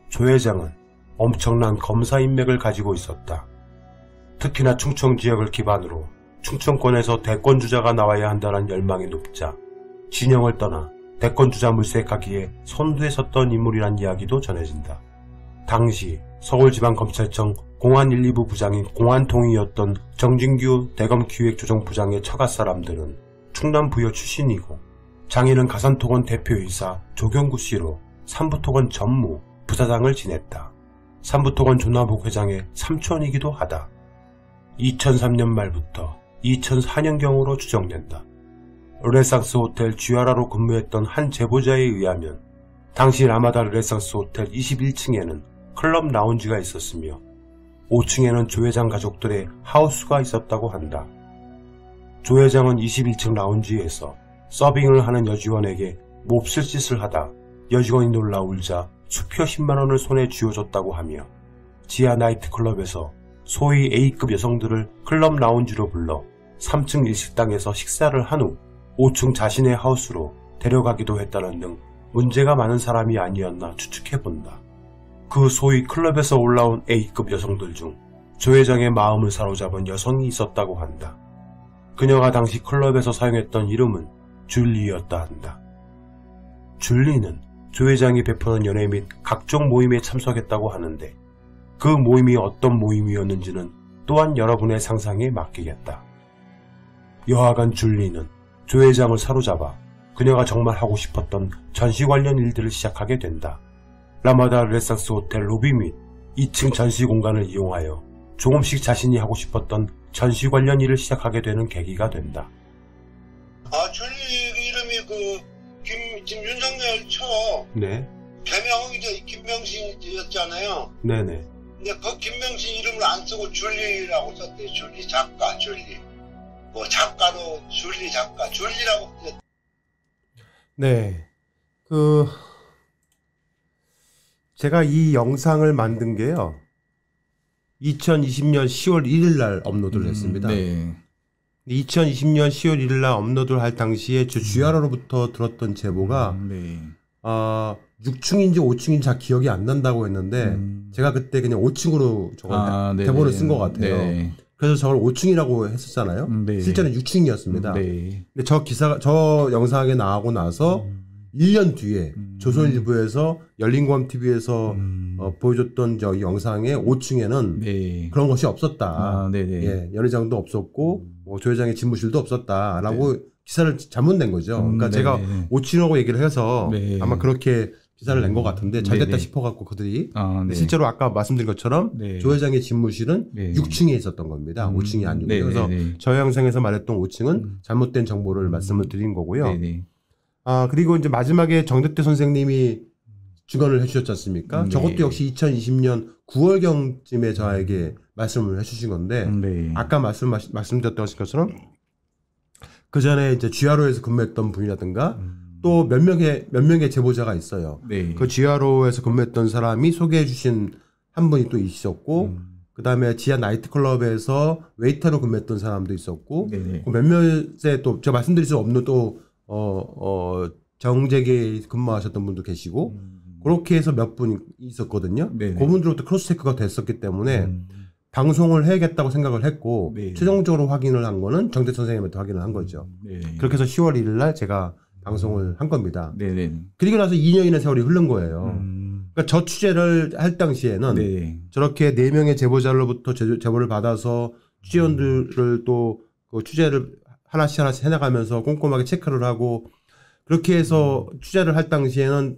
조 회장은 엄청난 검사 인맥을 가지고 있었다. 특히나 충청 지역을 기반으로 충청권에서 대권주자가 나와야 한다는 열망이 높자 진영을 떠나 대권주자 물색하기에 선두에 섰던 인물이란 이야기도 전해진다. 당시 서울지방검찰청 공안 1, 2부 부장인 공안통이었던 정진규 대검기획조정부장의 처갓 사람들은 충남 부여 출신이고 장인은 가산토건 대표이사 조경구 씨로 삼부토건 전무 부사장을 지냈다. 삼부토건 조나복 회장의 삼촌이기도 하다. 2003년 말부터 2004년경으로 추정된다. 르네상스 호텔 쥐아라로 근무했던 한 제보자에 의하면 당시 라마다 르네상스 호텔 21층에는 클럽 라운지가 있었으며 5층에는 조 회장 가족들의 하우스가 있었다고 한다. 조 회장은 21층 라운지에서 서빙을 하는 여직원에게 몹쓸 짓을 하다 여직원이 놀라 울자 수표 10만원을 손에 쥐어줬다고 하며 지하 나이트클럽에서 소위 A급 여성들을 클럽 라운지로 불러 3층 일식당에서 식사를 한 후 5층 자신의 하우스로 데려가기도 했다는 등 문제가 많은 사람이 아니었나 추측해본다. 그 소위 클럽에서 올라온 A급 여성들 중 조회장의 마음을 사로잡은 여성이 있었다고 한다. 그녀가 당시 클럽에서 사용했던 이름은 줄리였다 한다. 줄리는 조 회장이 베푸는 연회 및 각종 모임에 참석했다고 하는데 그 모임이 어떤 모임이었는지는 또한 여러분의 상상에 맡기겠다. 여하간 줄리는 조 회장을 사로잡아 그녀가 정말 하고 싶었던 전시 관련 일들을 시작하게 된다. 라마다 레상스 호텔 로비 및 2층 전시 공간을 이용하여 조금씩 자신이 하고 싶었던 전시 관련 일을 시작하게 되는 계기가 된다. 아, 전립 이름이 그, 김, 지금 윤석열 쳐. 네. 개명이 제 김명신이었잖아요. 네네. 네. 근데 그 김명신 이름을 안 쓰고 줄리라고 썼대요. 줄리 작가, 줄리. 뭐 작가로 줄리 작가, 줄리라고. 네. 그, 제가 이 영상을 만든 게요. 2020년 10월 1일 날 업로드를 음, 했습니다. 네. 2020년 10월 1일 날 업로드를 할 당시에 저주야로로부터 음. 들었던 제보가 음, 네. 어, 아, 6층인지 5층인지 잘 기억이 안 난다고 했는데 음. 제가 그때 그냥 5층으로 저걸 아, 대본을 쓴 것 같아요. 네 그래서 저걸 5층이라고 했었잖아요. 음, 네. 실제는 6층이었습니다. 음, 네. 근데 저 기사가 저 영상에 나오고 나서 음. 1년 뒤에 음. 조선일보에서 열린공감 TV에서 음. 어, 보여줬던 저 영상의 5층에는 네. 그런 것이 없었다. 아, 예, 연회장도 없었고 뭐조 회장의 집무실도 없었다라고 네. 기사를 잘못 낸 거죠. 음, 그러니까 네, 제가 네. 오친호고 얘기를 해서 네. 아마 그렇게 기사를 낸 것 같은데 잘 됐다 싶어갖고 그들이 아, 실제로 아까 말씀드린 것처럼 조 회장의 집무실은 6층에 있었던 겁니다. 음, 5층이 아니고 그래서 저희 영상에서 말했던 5층은 음. 잘못된 정보를 말씀을 드린 거고요. 아 그리고 이제 마지막에 정대태 선생님이 주관을 해주셨지 않습니까? 음, 네. 저것도 역시 2020년 9월경쯤에 저에게 말씀을 해주신 건데 음, 네. 아까 말씀 말씀드렸던 것처럼 그 전에 이제 GRO에서 근무했던 분이라든가 음. 또몇 명의 몇 명의 제보자가 있어요. 네. 그 GRO에서 근무했던 사람이 소개해주신 한 분이 또 있었고 음. 그다음에 지하 나이트클럽에서 웨이터로 근무했던 사람도 있었고 네, 네. 그몇몇에또 제가 말씀드릴 수 없는 또 어 어 정재계 근무하셨던 분도 계시고. 음. 그렇게 해서 몇분이 있었거든요. 네 그분들부터 크로스체크가 됐었기 때문에 음. 방송을 해야겠다고 생각을 했고 네네. 최종적으로 확인을 한 거는 정대 선생님한테 확인을 한 거죠. 네네. 음. 그렇게 해서 10월 1일 날 제가 방송을 음. 한 겁니다. 네, 네. 그리고 나서 2년이나 세월이 흐른 거예요. 음. 그러니까 저 취재를 할 당시에는 네. 저렇게 4명의 제보자로부터 제보를 받아서 취재원들을 또 그 취재를 하나씩 하나씩 해나가면서 꼼꼼하게 체크를 하고 그렇게 해서 음. 취재를 할 당시에는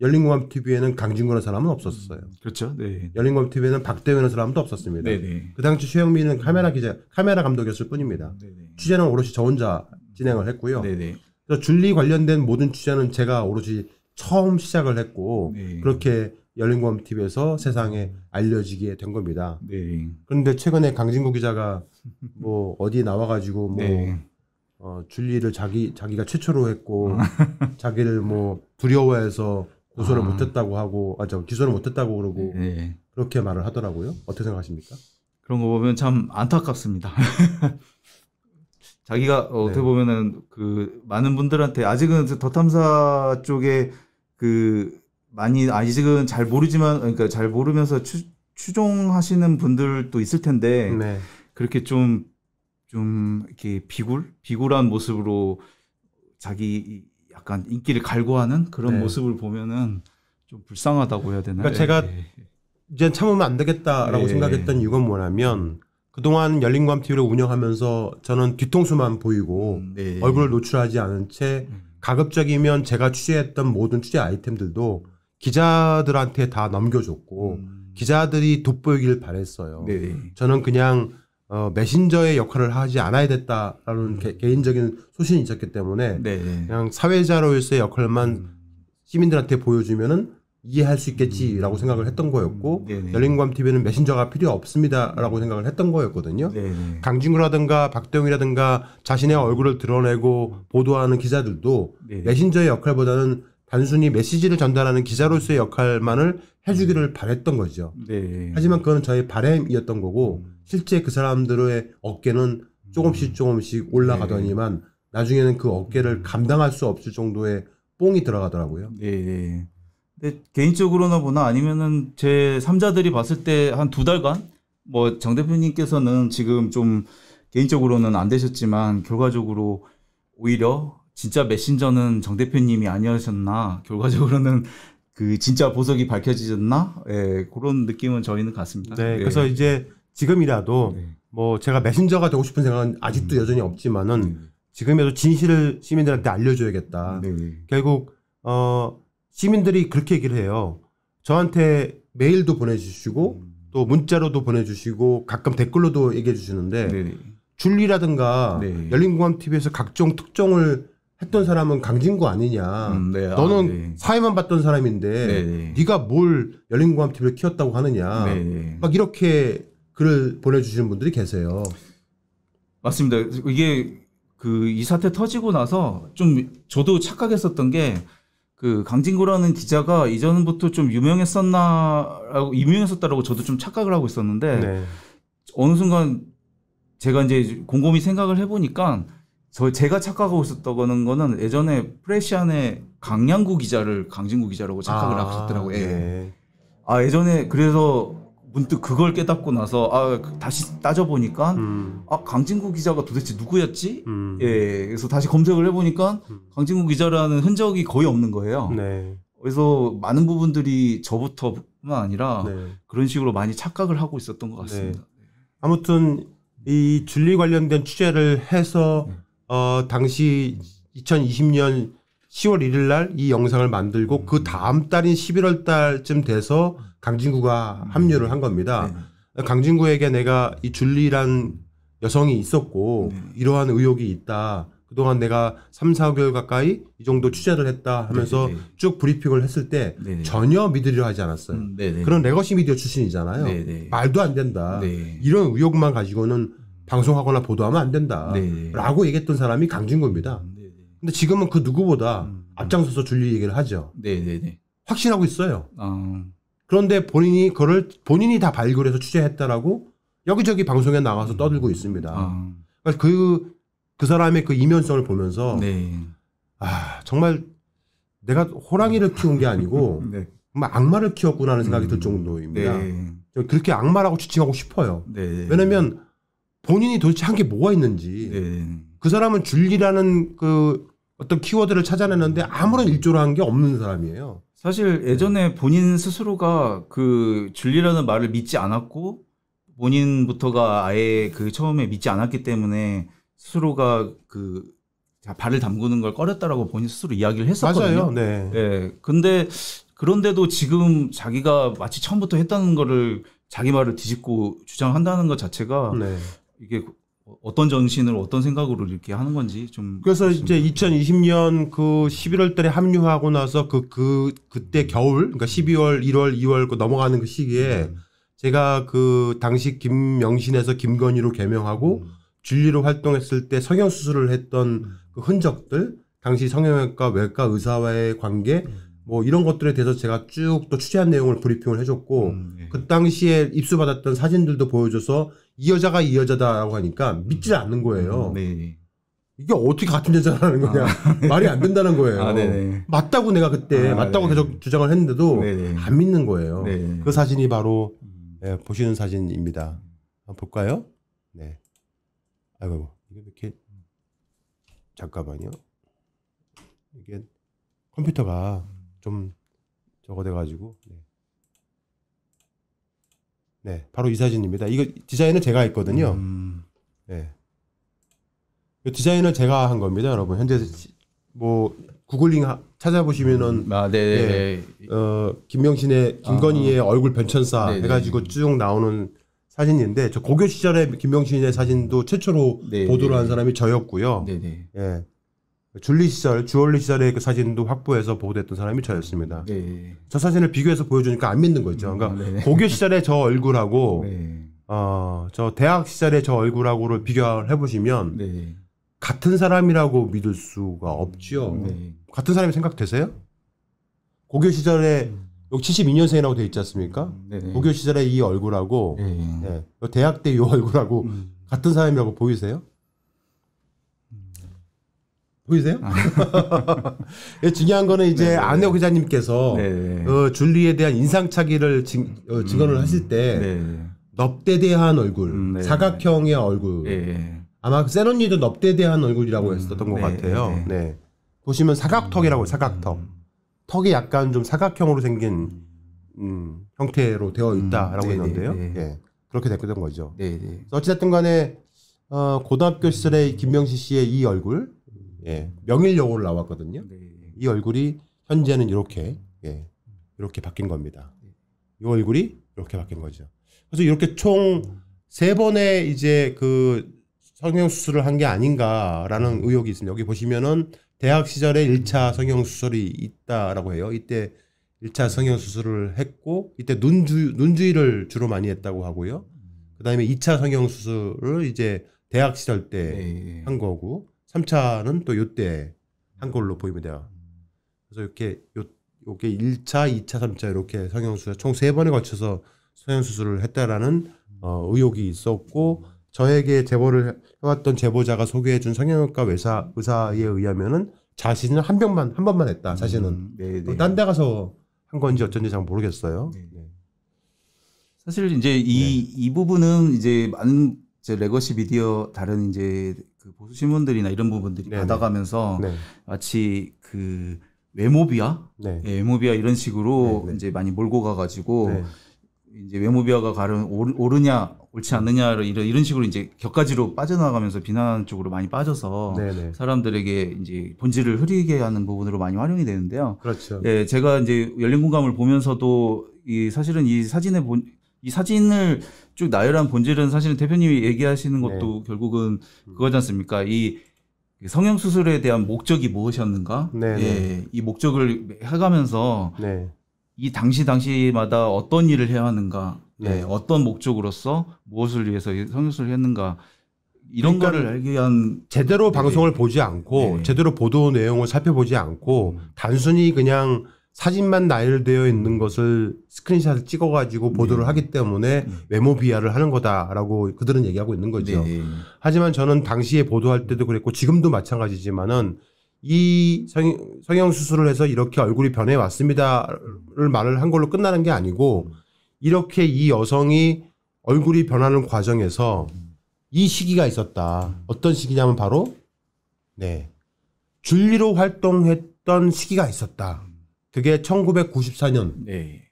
열린공감 TV에는 강진구라는 사람은 없었어요. 음, 그렇죠. 네. 열린공감 TV에는 박대우라는 사람도 없었습니다. 네네. 네. 그 당시 최영민은 카메라 기자, 카메라 감독이었을 뿐입니다. 네네. 네. 취재는 오롯이 저 혼자 진행을 했고요. 네네. 네. 그래서 줄리 관련된 모든 취재는 제가 오롯이 처음 시작을 했고 네. 그렇게 열린공감 TV에서 세상에 알려지게 된 겁니다. 네. 그런데 최근에 강진구 기자가 뭐 어디 나와가지고 뭐 네. 어, 줄리를 자기 자기가 최초로 했고 아. 자기를 뭐 두려워해서 고소를 아. 못했다고 하고 아저 기소를 못했다고 그러고 네. 그렇게 말을 하더라고요. 어떻게 생각하십니까? 그런 거 보면 참 안타깝습니다. 자기가 어, 네. 어떻게 보면은 그 많은 분들한테 아직은 더 탐사 쪽에 그 많이 아, 아직은 잘 모르지만 그러니까 잘 모르면서 추, 추종하시는 분들도 있을 텐데 네. 그렇게 좀좀 좀 이렇게 비굴 비굴한 모습으로 자기 약간 인기를 갈구하는 그런 네. 모습을 보면은 좀 불쌍하다고 해야 되나요? 그러니까 제가 예, 예. 이제 참으면 안 되겠다라고 네. 생각했던 이유가 뭐냐면 그동안 열린관 TV를 운영하면서 저는 뒤통수만 보이고 음, 네. 얼굴을 노출하지 않은 채 음. 가급적이면 제가 취재했던 모든 취재 아이템들도 기자들한테 다 넘겨줬고 음. 기자들이 돋보이길 바랬어요. 네. 저는 그냥 어, 메신저의 역할을 하지 않아야 됐다라는 음. 개, 인적인 소신이 있었기 때문에 네 그냥 사회자로서의 역할만 음. 시민들한테 보여주면은 이해할 수 있겠지라고 음. 생각을 했던 거였고 음. 네네. 열린감 TV는 메신저가 필요 없습니다라고 생각을 했던 거였거든요. 강진구라든가 박대웅이라든가 자신의 얼굴을 드러내고 보도하는 기자들도 메신저의 역할보다는 단순히 메시지를 전달하는 기자로서의 역할만을 해주기를 바랬던 거죠. 네. 하지만 그건 저의 바램이었던 거고 음. 실제 그 사람들의 어깨는 조금씩 조금씩 올라가더니만 네. 나중에는 그 어깨를 감당할 수 없을 정도의 뽕이 들어가더라고요. 네. 근데 개인적으로나 보나 아니면은 제삼자들이 봤을 때 한 두 달간 뭐 정 대표님께서는 지금 좀 개인적으로는 안 되셨지만 결과적으로 오히려 진짜 메신저는 정 대표님이 아니었나 결과적으로는 그 진짜 보석이 밝혀지셨나 예, 그런 느낌은 저희는 같습니다. 네, 예. 그래서 이제 지금이라도 네. 뭐 제가 메신저가 되고 싶은 생각은 아직도 음. 여전히 없지만은 네. 지금이라도 진실을 시민들한테 알려줘야겠다. 네. 결국 어 시민들이 그렇게 얘기를 해요. 저한테 메일도 보내주시고 음. 또 문자로도 보내주시고 가끔 댓글로도 얘기해 주시는데 네. 줄리라든가 네. 열린공감 TV에서 각종 특종을 했던 사람은 강진구 아니냐. 음, 네. 아, 너는 아, 네. 사회만 봤던 사람인데 네. 네. 가뭘 열린공감 TV를 키웠다고 하느냐. 네, 네. 막 이렇게 글을 보내주시는 분들이 계세요. 맞습니다. 이게 그 이 사태 터지고 나서 좀 저도 착각했었던 게 그 강진구라는 기자가 이전부터 좀 유명했었나라고 유명했었다라고 저도 좀 착각을 하고 있었는데 네. 어느 순간 제가 이제 곰곰이 생각을 해보니까 저 제가 착각하고 있었던 거는 예전에 프레시안의 강양구 기자를 강진구 기자라고 착각을 아, 하셨더라고요. 예. 네. 아 예전에 그래서 문득 그걸 깨닫고 나서 아 다시 따져 보니까 음. 아 강진구 기자가 도대체 누구였지? 음. 예. 그래서 다시 검색을 해 보니까 음. 강진구 기자라는 흔적이 거의 없는 거예요. 네. 그래서 많은 부분들이 저부터뿐만 아니라 네. 그런 식으로 많이 착각을 하고 있었던 것 같습니다. 네. 아무튼 이 줄리 관련된 취재를 해서 네. 어, 당시 2020년 10월 1일 날 이 영상을 만들고 그 음. 그 다음 달인 11월 달쯤 돼서 강진구가 음. 합류를 한 겁니다. 네. 강진구에게 내가 이 줄리란 여성이 있었고 네. 이러한 의혹이 있다. 그동안 내가 3, 4개월 가까이 이 정도 취재를 했다 하면서 네네. 네, 네. 쭉 브리핑을 했을 때 네네. 네. 전혀 믿으려 하지 않았어요. 음, 네 그런 레거시 미디어 출신이잖아요. 말도 안 된다. 이런 의혹만 가지고는 방송하거나 보도하면 안 된다라고 네. 얘기했던 사람이 강진구입니다. 음, 네, 네. 근데 지금은 그 누구보다 음. 음. 앞장서서 줄리 얘기를 하죠. 네네네. 네, 네. 확신하고 있어요. 아. 그런데 본인이 그걸 본인이 다 발굴해서 취재했다라고 여기저기 방송에 나가서 음. 떠들고 있습니다. 아. 그그 그 사람의 그 이면성을 보면서 네. 아 정말 내가 호랑이를 키운 게 아니고 네. 악마를 키웠구나 하는 생각이 음. 들 정도입니다. 네. 그렇게 악마라고 지칭하고 싶어요. 왜냐하면 본인이 도대체 한 게 뭐가 있는지 네. 그 사람은 줄리라는그 어떤 키워드를 찾아냈는데 아무런 일조를 한 게 없는 사람이에요. 사실 예전에 네. 본인 스스로가 그 줄리라는 말을 믿지 않았고 본인부터가 아예 그 처음에 믿지 않았기 때문에 스스로가 그 발을 담그는 걸 꺼렸다라고 본인 스스로 이야기를 했었거든요. 맞아요. 네. 네. 근데 그런데도 지금 자기가 마치 처음부터 했다는 거를 자기 말을 뒤집고 주장한다는 것 자체가 네. 이게 어떤 정신을 어떤 생각으로 이렇게 하는 건지 좀 그래서 이제 2020년 그 11월 달에 합류하고 나서 그 그 그, 그 때 겨울 그러니까 12월 1월 2월 그 넘어가는 그 시기에 음. 제가 그 당시 김명신에서 김건희로 개명하고 음. 진리로 활동했을 때 성형 수술을 했던 음. 그 흔적들 당시 성형외과 외과 의사와의 관계 음. 뭐 이런 것들에 대해서 제가 쭉 또 취재한 내용을 브리핑을 해줬고 음, 예. 그 당시에 입수받았던 사진들도 보여줘서 이 여자가 이 여자다라고 하니까 믿질 음. 않는 거예요. 음, 네. 이게 어떻게 같은 여자라는 거냐 아. 말이 안 된다는 거예요. 아, 맞다고 내가 그때 아, 맞다고 네 계속 주장을 했는데도 네네. 안 믿는 거예요. 네네. 그 사진이 바로 네, 보시는 사진입니다. 한번 볼까요? 네. 아이고 이게 이렇게 잠깐만요. 이게 컴퓨터가 좀 저거 돼가지고 네, 바로 이 사진입니다. 이거 디자인은 제가 했거든요. 음. 네. 이 디자인을 제가 한 겁니다, 여러분. 현재 뭐 구글링 하, 찾아보시면은 음. 아, 네 네, 네, 네. 어, 김명신의 김건희의 아. 얼굴 변천사 네네. 네. 해가지고 쭉 나오는 사진인데 저 고교 시절에 김명신의 사진도 최초로 네네. 보도를 한 사람이 저였고요. 네네. 예. 줄리시절주얼리시절의그 사진도 확보해서 보도했던 사람이 저였습니다. 네. 저 사진을 비교해서 보여주니까 안 믿는 거죠. 그러니까 음, 네. 고교 시절의 저 얼굴하고 네. 어, 저 대학 시절의 저 얼굴하고를 비교해 보시면 네. 같은 사람이라고 믿을 수가 없죠. 음, 네. 같은 사람이 생각되세요? 고교 시절에 72년생이라고 음. 돼 있지 않습니까? 네, 고교 시절에이 얼굴하고 예, 대학 때 이 얼굴하고 음. 같은 사람이라고 보이세요? 보이세요? 아. 예, 중요한 거는 이제 네, 네. 안혜옥 기자님께서 네네. 네. 어, 줄리에 대한 인상착의를 증, 어, 음. 증언을 음. 하실 때 네네. 넙대대한 얼굴, 음, 사각형의 얼굴. 네네. 예, 예. 아마 센 그 언니도 넙대대한 얼굴이라고 음, 했었던 것 같아요. 네. 보시면 사각턱이라고 해요, 음, 사각턱. 음. 턱이 약간 좀 사각형으로 생긴 음, 형태로 되어 있다라고 했는데요. 예. 그렇게 됐던 거죠. 어찌됐든 간에 어, 고등학교 시절에 김명식 씨의 이 얼굴, 예, 명일 여고를 나왔거든요. 네, 예. 이 얼굴이 현재는 이렇게 예, 이렇게 바뀐 겁니다. 예. 이 얼굴이 이렇게 바뀐 거죠. 그래서 이렇게 총 세 번의 이제 그 성형 수술을 한 게 아닌가라는 음. 의혹이 있습니다. 여기 보시면은 대학 시절에 일차 성형 수술이 있다라고 해요. 이때 일차 성형 수술을 했고 이때 눈주 눈주위를 주로 많이 했다고 하고요. 음. 그다음에 이 차 성형 수술을 이제 대학 시절 때한 네. 예. 거고 3차는 또요때한 걸로 보입니다. 그래서 이렇게 요 요게 1차, 2차, 3차 이렇게 성형수술 총 세 번에 걸쳐서 성형수술을 했다라는 어, 의혹이 있었고 저에게 제보를 해왔던 제보자가 소개해준 성형외과 의사 의사에 의하면은 자신은 한 병만 한 번만 했다. 자신은 음, 네, 네. 딴데 가서 한 건지 어쩐지 잘 모르겠어요. 네네. 네. 사실 이제 이이 네. 부분은 이제 많은 이제 레거시 미디어 다른 이제 그 보수 신문들이나 이런 부분들이 네네. 받아가면서 네. 마치 그 외모비아, 네. 예, 외모비아 이런 식으로 네네. 이제 많이 몰고 가가지고 네. 이제 외모비아가 가른 오르냐 옳지 않느냐 이런 이런 식으로 이제 격가지로 빠져나가면서 비난 쪽으로 많이 빠져서 네네. 사람들에게 이제 본질을 흐리게 하는 부분으로 많이 활용이 되는데요. 그렇죠. 예, 제가 이제 열린 공감을 보면서도 이 사실은 이 사진에 본 이 사진을 쭉 나열한 본질은 사실은 대표님이 얘기하시는 네. 것도 네. 결국은 그거지 않습니까? 이 성형 수술에 대한 목적이 무엇이었는가? 네, 네, 예, 이 목적을 해가면서 네. 이 당시 당시마다 어떤 일을 해야 하는가? 예, 네. 예, 어떤 목적으로서 무엇을 위해서 성형 수술을 했는가? 이런 그러니까 거를 알기 위한 제대로 방송을 네. 보지 않고 제대로 보도 내용을 살펴보지 않고 음. 단순히 그냥 사진만 나열되어 있는 것을 스크린샷을 찍어가지고 보도를 네. 하기 때문에 네. 외모 비하를 하는 거다라고 그들은 얘기하고 있는 거죠. 네. 하지만 저는 당시에 보도할 때도 그랬고 지금도 마찬가지지만은 이 성형 수술을 해서 이렇게 얼굴이 변해 왔습니다를 말을 한 걸로 끝나는 게 아니고 이렇게 이 여성이 얼굴이 변하는 과정에서 이 시기가 있었다. 어떤 시기냐면 바로 네 줄리로 활동했던 시기가 있었다. 그게 1994년 네.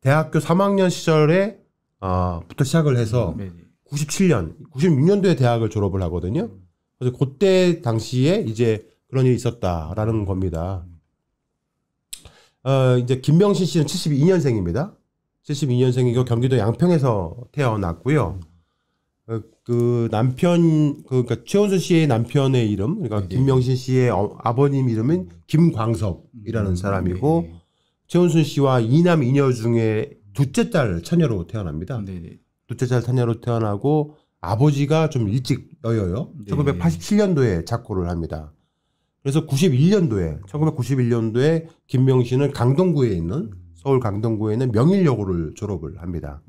대학교 3학년 시절에 아, 부터 시작을 해서 네. 97년, 96년도에 대학을 졸업을 하거든요. 그래서 그때 당시에 이제 그런 일이 있었다라는 겁니다. 어, 이제 김명신 씨는 72년생입니다. 72년생이고 경기도 양평에서 태어났고요. 어, 그 남편 그 그러니까 최원수 씨의 남편의 이름 그러니까 네, 네. 김명신 씨의 어, 아버님 이름은 김광섭이라는 음, 네. 사람이고 네. 최원순 씨와 이남 이녀 중에 둘째 딸 처녀로 태어납니다. 네, 네. 둘째 딸 처녀로 태어나고 아버지가 좀 일찍 여여요. 네. 1987년도에 작고를 합니다. 그래서 91년도에 1991년도에 김명신은 강동구에 있는 음. 서울 강동구에 있는 명일여고를 졸업을 합니다.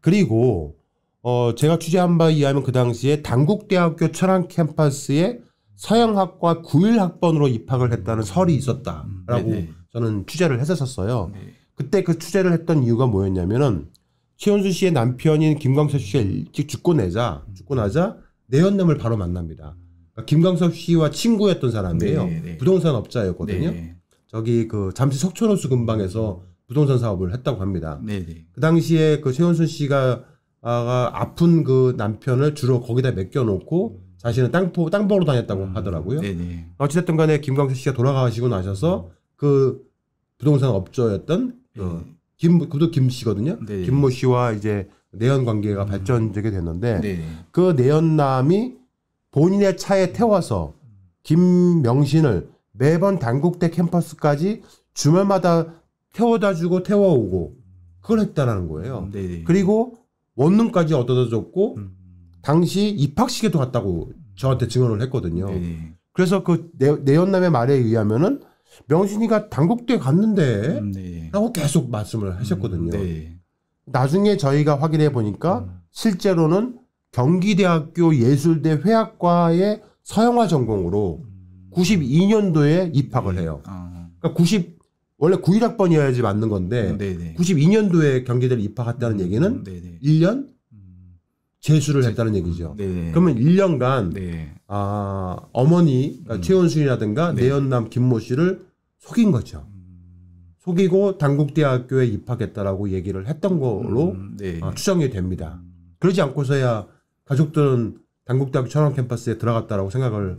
그리고 어, 제가 취재한 바에 의하면 그 당시에 당국대학교 천안 캠퍼스에 서양학과 9일학번으로 입학을 했다는 설이 있었다라고 음, 네, 네. 저는 취재를 했었었어요. 네. 그때 그 취재를 했던 이유가 뭐였냐면은 최원수 씨의 남편인 김광석 씨가 일찍 죽고 내자, 죽고 나자 내연남을 바로 만납니다. 그러니까 김광석 씨와 친구였던 사람이에요. 네, 네. 부동산 업자였거든요. 네, 저기 그 잠시 석촌호수 근방에서 부동산 사업을 했다고 합니다. 그 당시에 그최원수 씨가 아픈 아그 남편을 주로 거기다 맡겨놓고 음. 자신은 땅포 땅보러 다녔다고 음, 하더라고요. 네네. 네. 어찌됐든 간에 김광수 씨가 돌아가시고 나셔서 음. 그 부동산 업자였던 그 네. 김, 그도 김 씨거든요. 네네. 김모 씨와 이제 내연 관계가 음. 발전되게 됐는데 네네. 그 내연남이 본인의 차에 음. 태워서 음. 김명신을 매번 단국대 캠퍼스까지 주말마다 태워다 주고 태워오고 그걸 했다라는 거예요. 네네. 그리고 원룸까지 얻어졌고 음. 당시 입학식에도 갔다고 저한테 증언을 했거든요. 네. 그래서 그 내, 연남의 말에 의하면은 명신이가 당국대에 갔는데 음, 네, 예. 라고 계속 말씀을 하셨거든요. 음, 네. 나중에 저희가 확인해 보니까 실제로는 경기대학교 예술대 회학과의 서영화 전공으로 92년도에 입학을 네. 해요. 아. 그러니까 90 원래 91학번이어야지 맞는 건데 음, 네 92년도에 경기대를 입학했다는 음, 얘기는 네네. 1년 음. 재수를 했다는 얘기죠. 네, 네 그러면 1년간 네. 아, 어머니 그러니까 음. 최원순이라든가 네. 내연남 김모 씨를 속인 거죠. 속이고 당국대학교에 입학했다라고 얘기를 했던 거로 음. 네. 아, 추정이 됩니다. 그러지 않고서야 가족들은 당국대학교 천안 캠퍼스에 들어갔다라고 생각을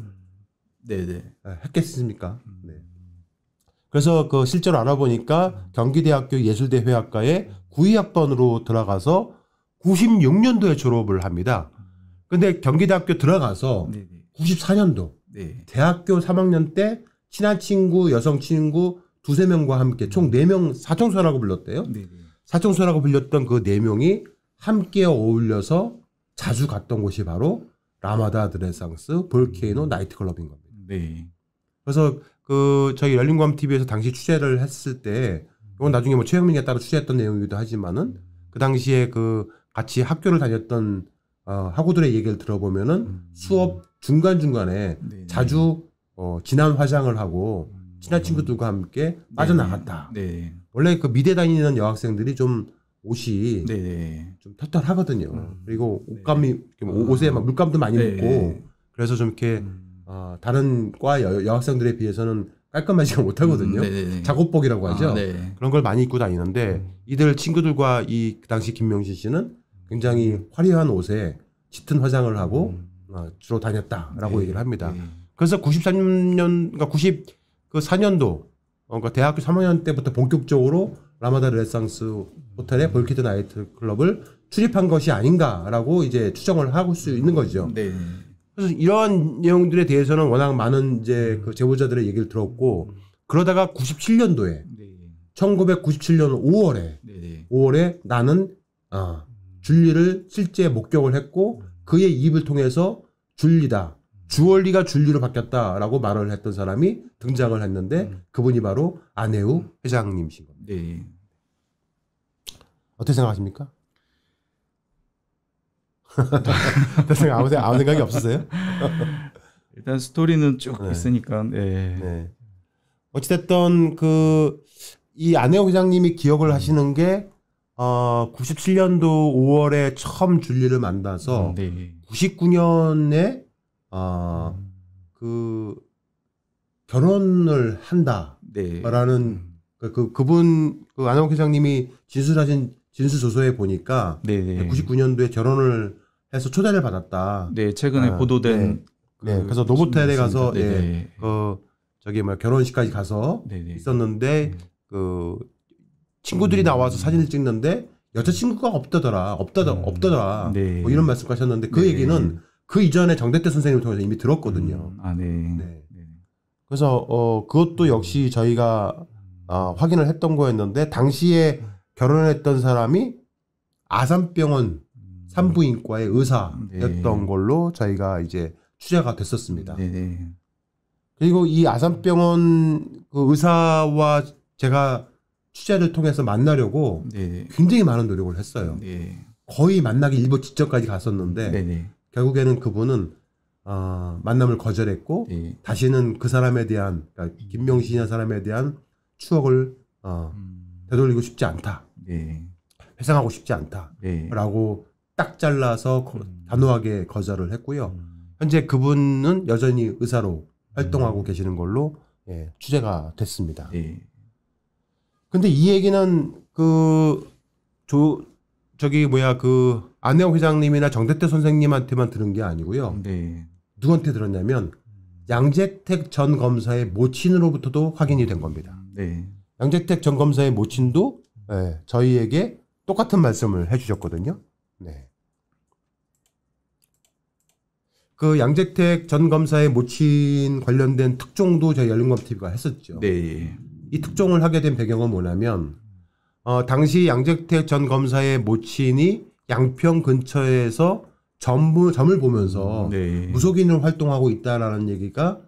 아, 했겠습니까? 그래서 그 실제로 알아보니까 경기대학교 예술대회학과에 구의학번으로 들어가서 96년도에 졸업을 합니다. 근데 경기대학교 들어가서 네네. 94년도 네. 대학교 3학년 때 친한 친구, 여성 친구 두세 명과 함께 총4명 사청소라고 불렀대요. 네네. 사청소라고 불렸던 그4 명이 함께 어울려서 자주 갔던 곳이 바로 라마다 드레상스 볼케이노 음. 나이트클럽인 겁니다. 네. 그래서 그 저희 열린ควา t v 에서 당시 취재를 했을 때 이건 나중에 뭐 최영민이가 따로 취재했던 내용이기도 하지만은 그 당시에 그 같이 학교를 다녔던 어, 학우들의 얘기를 들어보면은 음. 수업 중간 중간에 네, 네. 자주 어, 진한 화장을 하고 친한 친구들과 함께 네. 빠져나갔다. 네. 원래 그 미대 다니는 여학생들이 좀 옷이 네. 좀 털털하거든요. 음. 그리고 옷감이 네. 뭐 옷에 막 물감도 많이 묻고 그래서 좀 이렇게 음. 어, 다른 과 여, 학생들에 비해서는 깔끔하지가 못하거든요. 음, 네, 네, 네. 작업복이라고 하죠. 아, 그런 걸 많이 입고 다니는데 음. 이들 친구들과 이 당시 김명신 씨는 굉장히 화려한 옷에 짙은 화장을 하고 음. 어, 주로 다녔다라고 네. 얘기를 합니다. 그래서 93년, 그러니까 94년도, 그 어, 그러니까 대학교 3학년 때부터 본격적으로 라마다 르네상스 호텔의 볼키드 나이트 클럽을 출입한 것이 아닌가라고 이제 추정을 하고 수 있는 거죠. 네. 그래서 이러한 내용들에 대해서는 워낙 많은 이제 음. 그 제보자들의 얘기를 들었고 그러다가 97년도에 네. 1997년 5월에 네. 5월에 나는 아 음. 줄리를 실제 목격을 했고 음. 그의 입을 통해서 줄리다 주얼리가 줄리로 바뀌었다라고 말을 했던 사람이 등장을 했는데 그분이 바로 아내우 회장님이신 겁니다. 네. 어떻게 생각하십니까? 대생 네. 네, 아무 생각 아무 생각이 없으세요? 일단 스토리는 쭉 네. 있으니까. 네. 네. 어찌됐던 그 이 안혜옥 회장님이 기억을 음. 하시는 게 어, 97년도 5월에 처음 줄리를 만나서 음, 네. 99년에 아 어, 음. 그 결혼을 한다라는 네. 음. 그, 그 그분 그 안혜옥 회장님이 진술하신 진술 조서에 보니까 99년도에 결혼을 해서 초대를 받았다. 네, 최근에 아, 보도된. 네. 그 래서 네, 노보텔에 가서 예, 네, 네. 그 저기 뭐 결혼식까지 가서 네네. 있었는데 그 친구들이 음. 나와서 사진을 찍는데 여자친구가 없다더라, 없다더, 음. 없다더라. 네. 뭐 이런 말씀하셨는데 그 네. 얘기는 그 이전에 정대태 선생님을 통해서 이미 들었거든요. 음. 아, 네. 네. 그래서 어 그것도 역시 저희가 어, 확인을 했던 거였는데 당시에 결혼했던 사람이 아산병원 산부인과의 의사였던 네. 걸로 저희가 이제 취재가 됐었습니다. 네, 네. 그리고 이 아산병원 그 의사와 제가 취재를 통해서 만나려고 네 굉장히 많은 노력을 했어요. 네 거의 만나기 일부 직전까지 갔었는데 네 결국에는 그분은 어, 만남을 거절했고 다시는 그 사람에 대한 그러니까 음. 김명신이라는 사람에 대한 추억을 어, 음. 되돌리고 싶지 않다. 회상하고 싶지 않다라고 딱 잘라서 음. 단호하게 거절을 했고요. 현재 그분은 여전히 의사로 음. 활동하고 계시는 걸로 예, 취재가 됐습니다. 예. 근데 이 얘기는 그조 저기 뭐야 그안내영 회장님이나 정대태 선생님한테만 들은 게 아니고요. 네. 누구한테 들었냐면 양재택 전 검사의 모친으로부터도 확인이 된 겁니다. 음, 네. 양재택 전 검사의 모친도 예, 저희에게 똑같은 말씀을 해주셨거든요. 네. 그 양재택 전 검사의 모친 관련된 특종도 저희 열린검TV가 했었죠. 네. 예. 이 특종을 하게 된 배경은 뭐냐면 어, 당시 양재택 전 검사의 모친이 양평 근처에서 전부 점을 보면서 음, 네. 무속인을 활동하고 있다라는 얘기가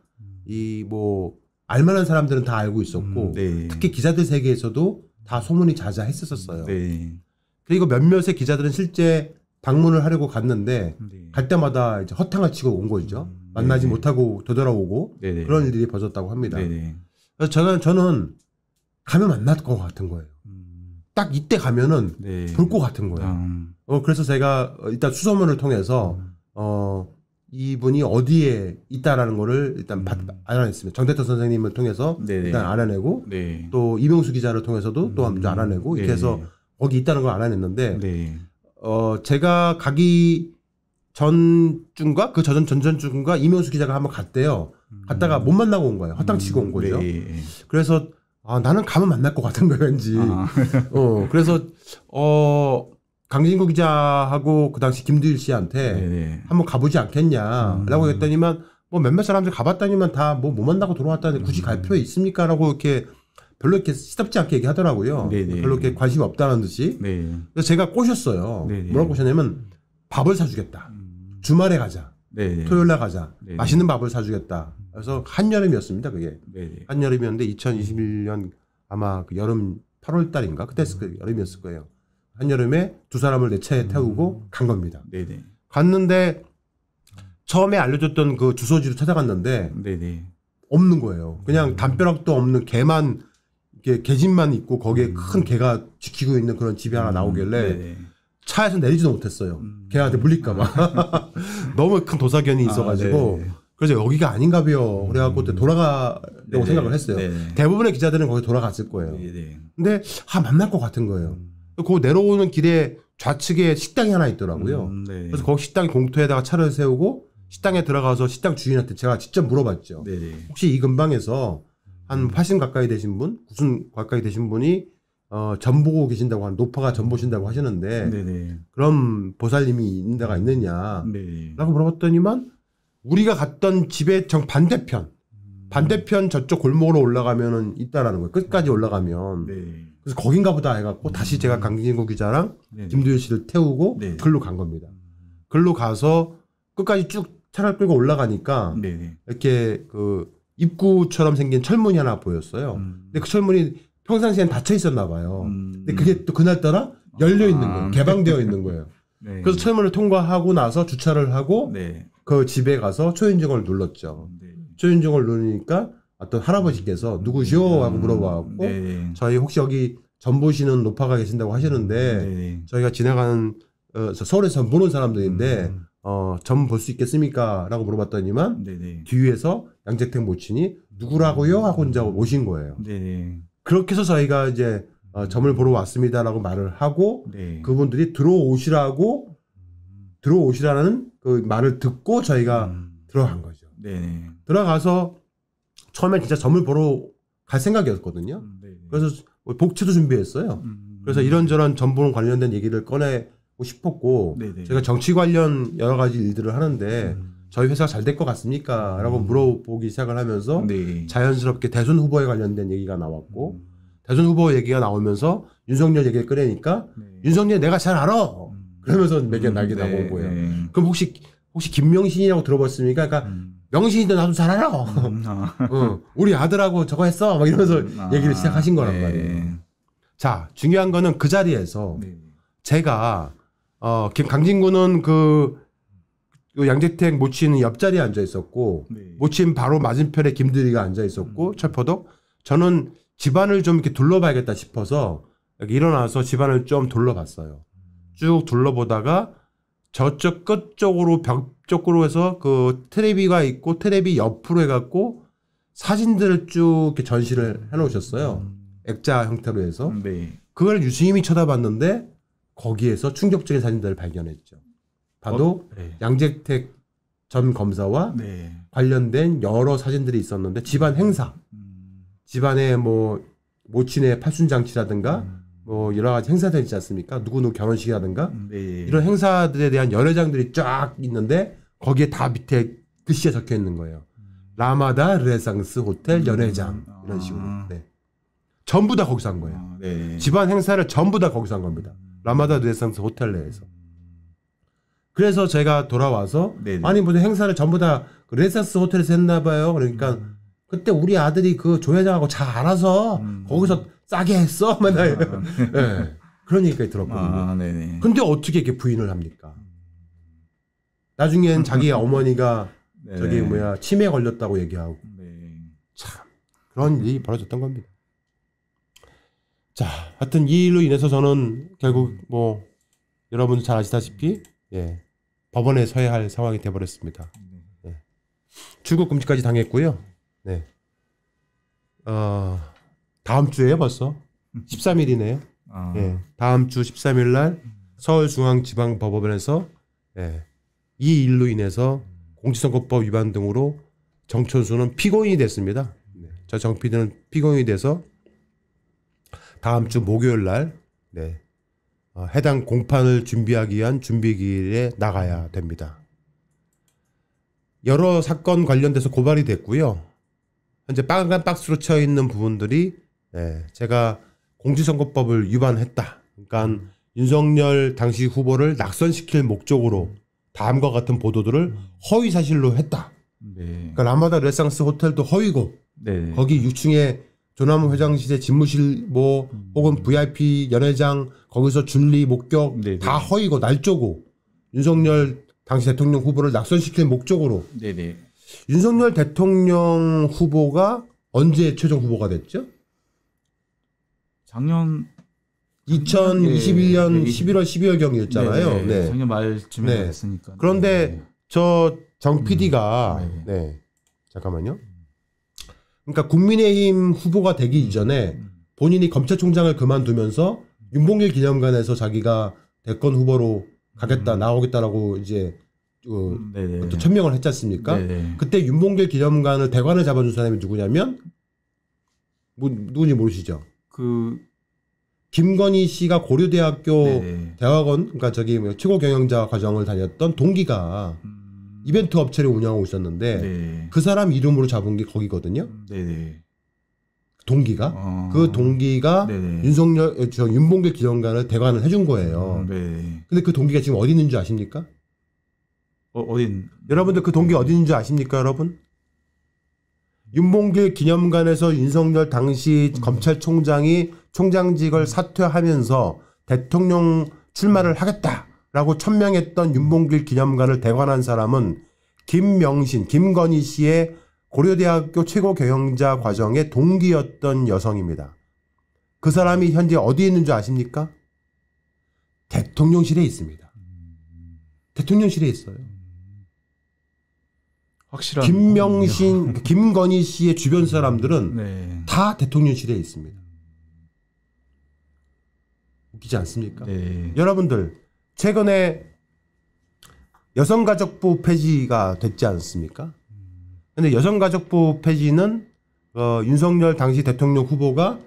이뭐 알만한 사람들은 다 알고 있었고 음, 네. 특히 기자들 세계에서도 다 소문이 자자했었었어요. 네. 그리고 몇몇의 기자들은 실제 방문을 하려고 갔는데 네. 갈 때마다 이제 허탕을 치고 온 거죠. 음, 네, 만나지 네. 못하고 되돌아오고 네네. 네. 그런 일이 벌어졌다고 합니다. 네네. 그래서 저는 저는 가면 만날 것 같은 거예요. 음. 딱 이때 가면은 네. 볼것 같은 거예요. 음. 어, 그래서 제가 일단 수소문을 통해서 음. 어, 이분이 어디에 있다라는 거를 일단 음. 받, 알아냈습니다. 정대터 선생님을 통해서 네네. 일단 알아내고 또 이명수 기자를 통해서도 또 한번 알아내고 이렇게 해서 거기 있다는 걸 알아냈는데 어 제가 가기 전쯤과그 저전 전전쯤과 이명수 기자가 한번 갔대요. 갔다가 음. 못 만나고 온 거예요. 허탕치고 음. 온 거죠. 네. 예, 예. 그래서 아 나는 가면 만날 것 같은 거예요, 왠지. 아. 어 그래서 어 강진구 기자하고 그 당시 김두일 씨한테 네네. 네. 한번 가보지 않겠냐라고 음. 했더니만 뭐 몇몇 사람들 가봤다니만 다 뭐 못 만나고 돌아왔다는데 굳이 갈 음. 필요 있습니까라고 이렇게 별로 이렇게 시답지 않게 얘기하더라고요. 네네. 네, 별로 이렇게 네. 관심 이 없다는 듯이. 네. 그래서 제가 꼬셨어요. 네네. 네. 뭐라고 꼬셨냐면 밥을 사주겠다. 주말에 가자. 토요일 날 가자. 맛있는 밥을 사주겠다. 그래서 한여름이었습니다. 그게 한여름이었는데 2021년 아마 그 여름 8월 달인가 그때 음. 여름이었을 거예요. 한여름에 두 사람을 내 차에 태우고 음. 간 겁니다. 갔는데 처음에 알려줬던 그 주소지로 찾아갔는데 없는 거예요. 그냥 음. 담벼락도 없는 개만 이렇게 개집만 있고 거기에 음. 큰 개가 지키고 있는 그런 집이 하나 음, 나오길래 네 차에서 내리지도 못했어요. 음. 개한테 물릴까봐. 너무 큰 도사견이 아, 있어가지고. 아, 그래서 여기가 아닌가 봬요. 그래갖고 음. 돌아가려고 네네. 생각을 했어요. 네네. 대부분의 기자들은 거기 돌아갔을 거예요. 네, 네. 근데, 아, 만날 것 같은 거예요. 음. 그 내려오는 길에 좌측에 식당이 하나 있더라고요. 음, 그래서 거기 식당 공터에다가 차를 세우고 식당에 들어가서 식당 주인한테 제가 직접 물어봤죠. 혹시 이 근방에서 한80 가까이 되신 분, 90 가까이 되신 분이 어, 전보고 계신다고 한 노파가 전보신다고 하시는데 네네. 그럼 보살님이 있는 데가 있느냐라고 네. 네네. 물어봤더니만 우리가 갔던 집의 정 반대편 음. 반대편 저쪽 골목으로 올라가면은 있다라는 거예요 끝까지 네. 올라가면 네네. 그래서 거긴가 보다 해갖고 음. 다시 제가 음. 강진구 기자랑 김도현 씨를 태우고 네. 글로 간 겁니다 음. 글로 가서 끝까지 쭉 차를 끌고 올라가니까 이렇게 그 입구처럼 생긴 철문이 하나 보였어요. 음. 근데 그 철문이 평상시엔 닫혀 있었나 봐요. 음. 근데 그게 또 그날따라 열려 있는 아. 거예요. 개방되어 있는 거예요. 네. 그래서 철문을 통과하고 나서 주차를 하고 네. 그 집에 가서 초인종을 눌렀죠. 네. 초인종을 누르니까 어떤 할아버지께서 누구시오? 음. 하고 물어봐갖고 네. 저희 혹시 여기 전보시는 노파가 계신다고 하시는데 네. 저희가 지나가는 어, 서울에서 보는 사람들인데 음. 어, 전 볼 수 있겠습니까? 라고 물어봤더니만 네, 뒤에서 양재택 모친이 누구라고요? 하고 혼자 오신 거예요. 네. 그렇게 해서 저희가 이제 어, 음. 점을 보러 왔습니다라고 말을 하고 네. 그분들이 들어오시라고 들어오시라는 그 말을 듣고 저희가 음. 들어간 거죠. 네. 네. 들어가서 처음에 진짜 점을 보러 갈 생각이었거든요. 음, 네, 네. 그래서 뭐 복채도 준비했어요. 음, 음. 그래서 이런저런 전보는 관련된 얘기를 꺼내고 싶었고 네, 제가 정치 관련 여러 가지 일들을 하는데 음. 저희 회사가 잘 될 것 같습니까? 라고 음. 물어보기 시작을 하면서 네. 자연스럽게 대선 후보에 관련된 얘기가 나왔고 음. 대선 후보 얘기가 나오면서 윤석열 얘기를 꺼내니까 네. 윤석열 내가 잘 알아! 음. 그러면서 얘기가 음, 나게 네, 나온 거예요. 네. 그럼 혹시, 혹시 김명신이라고 들어봤습니까? 그러니까 음. 명신인데 나도 잘 알아! 음, 아. 어, 우리 아들하고 저거 했어! 막 이러면서 아, 얘기를 시작하신 거란 네. 말이에요. 자, 중요한 거는 그 자리에서 네. 제가 어, 김, 강진구는 그 양재택 모친 옆자리에 앉아 있었고 네. 모친 바로 맞은편에 김두리가 앉아 있었고 음. 철포덕 저는 집안을 좀 이렇게 둘러봐야겠다 싶어서 일어나서 집안을 좀 둘러봤어요. 쭉 둘러보다가 저쪽 끝 쪽으로 벽 쪽으로 해서 그 테레비가 있고 테레비 옆으로 해갖고 사진들을 쭉 이렇게 전시를 해놓으셨어요. 음. 액자 형태로 해서 네. 그걸 유심이 쳐다봤는데 거기에서 충격적인 사진들을 발견했죠. 봐도 어, 네. 양재택 전 검사와 네. 관련된 여러 사진들이 있었는데 집안 행사, 음. 집안에뭐 모친의 팔순 장치라든가 음. 뭐 여러 가지 행사들 있지 않습니까? 누구누구 결혼식이라든가 음, 네. 예. 이런 행사들에 대한 연회장들이 쫙 있는데 거기에 다 밑에 글씨에 적혀 있는 거예요. 음. 라마다 르네상스 호텔 음. 연회장 음. 이런 식으로. 아. 네. 전부 다 거기서 한 거예요. 아, 네. 집안 행사를 전부 다 거기서 한 겁니다. 라마다 르네상스 호텔 내에서. 그래서 제가 돌아와서 네네. 아니 무슨 행사를 전부 다 레센스 그 호텔에서 했나 봐요. 그러니까 음. 그때 우리 아들이 그 조회장하고 잘 알아서 음. 거기서 싸게 했어. 맨날 아, 네. 네. 그런 얘기까지 들었거든요. 아, 네네. 근데 어떻게 이렇게 부인을 합니까? 나중엔 자기 어머니가 네네. 저기 뭐야 치매 걸렸다고 얘기하고 네. 참 그런 일이 벌어졌던 겁니다. 자, 하여튼 이 일로 인해서 저는 결국 뭐 여러분도 잘 아시다시피 예 법원에 서야 할 상황이 돼버렸습니다. 네. 출국 금지까지 당했고요. 네. 어, 다음 주에요 벌써 13일이네요. 아. 네. 다음 주 13일 날 서울중앙지방법원에서 네. 이 일로 인해서 공직선거법 위반 등으로 정촌수는 피고인이 됐습니다. 네. 저정 피는 피고인이 돼서 다음 주 목요일 날 네. 어, 해당 공판을 준비하기 위한 준비기일에 나가야 됩니다. 여러 사건 관련돼서 고발이 됐고요. 현재 빨간 박스로 쳐 있는 부분들이 네, 제가 공직선거법을 위반했다. 그러니까 윤석열 당시 후보를 낙선시킬 목적으로 다음과 같은 보도들을 허위 사실로 했다. 네. 그러니까 라마다 레상스 호텔도 허위고 네. 거기 6층에 조남 회장실의 집무실 뭐 혹은 VIP 음. 연회장 거기서 준리 목격 네네. 네. 다 허위고 날조고 윤석열 당시 대통령 후보를 낙선시킬 목적으로 네네. 네. 윤석열 대통령 후보가 언제 최종 후보가 됐죠? 작년 2021년 네. 11월 12월 경이었잖아요. 네. 작년 말쯤에 네. 됐으니까. 그런데 저 정 PD가 음. 네. 잠깐만요. 그러니까 국민의힘 후보가 되기 이전에 본인이 검찰총장을 그만두면서 윤봉길 기념관에서 자기가 대권 후보로 가겠다 음. 나오겠다라고 이제 어, 또 천명을 했지 않습니까? 네네. 그때 윤봉길 기념관을 대관을 잡아준 사람이 누구냐면 뭐 누군지 모르시죠? 그 김건희 씨가 고려대학교 네네. 대학원 그러니까 저기 뭐 최고 경영자 과정을 다녔던 동기가 음. 이벤트 업체를 운영하고 있었는데 네. 그 사람 이름으로 잡은 게 거기거든요. 네네. 음, 네. 동기가 어... 그 동기가 네네. 네. 윤석열 저 윤봉길 기념관을 대관을 해준 거예요. 음, 네, 네. 근데 그 동기가 지금 어디 있는 지 아십니까? 어, 어딘? 여러분들 그 동기 어디 있는 지 아십니까, 여러분? 윤봉길 기념관에서 윤석열 당시 음. 검찰총장이 총장직을 사퇴하면서 대통령 출마를 하겠다. 라고 천명했던 윤봉길 기념관을 대관한 사람은 김명신, 김건희 씨의 고려대학교 최고 경영자 과정의 동기였던 여성입니다. 그 사람이 현재 어디에 있는 줄 아십니까? 대통령실에 있습니다. 대통령실에 있어요. 확실한 김명신, 김건희 씨의 주변 사람들은 네. 다 대통령실에 있습니다. 웃기지 않습니까? 네. 여러분들 최근에 여성가족부 폐지가 됐지 않습니까? 근데 여성가족부 폐지는 어, 윤석열 당시 대통령 후보가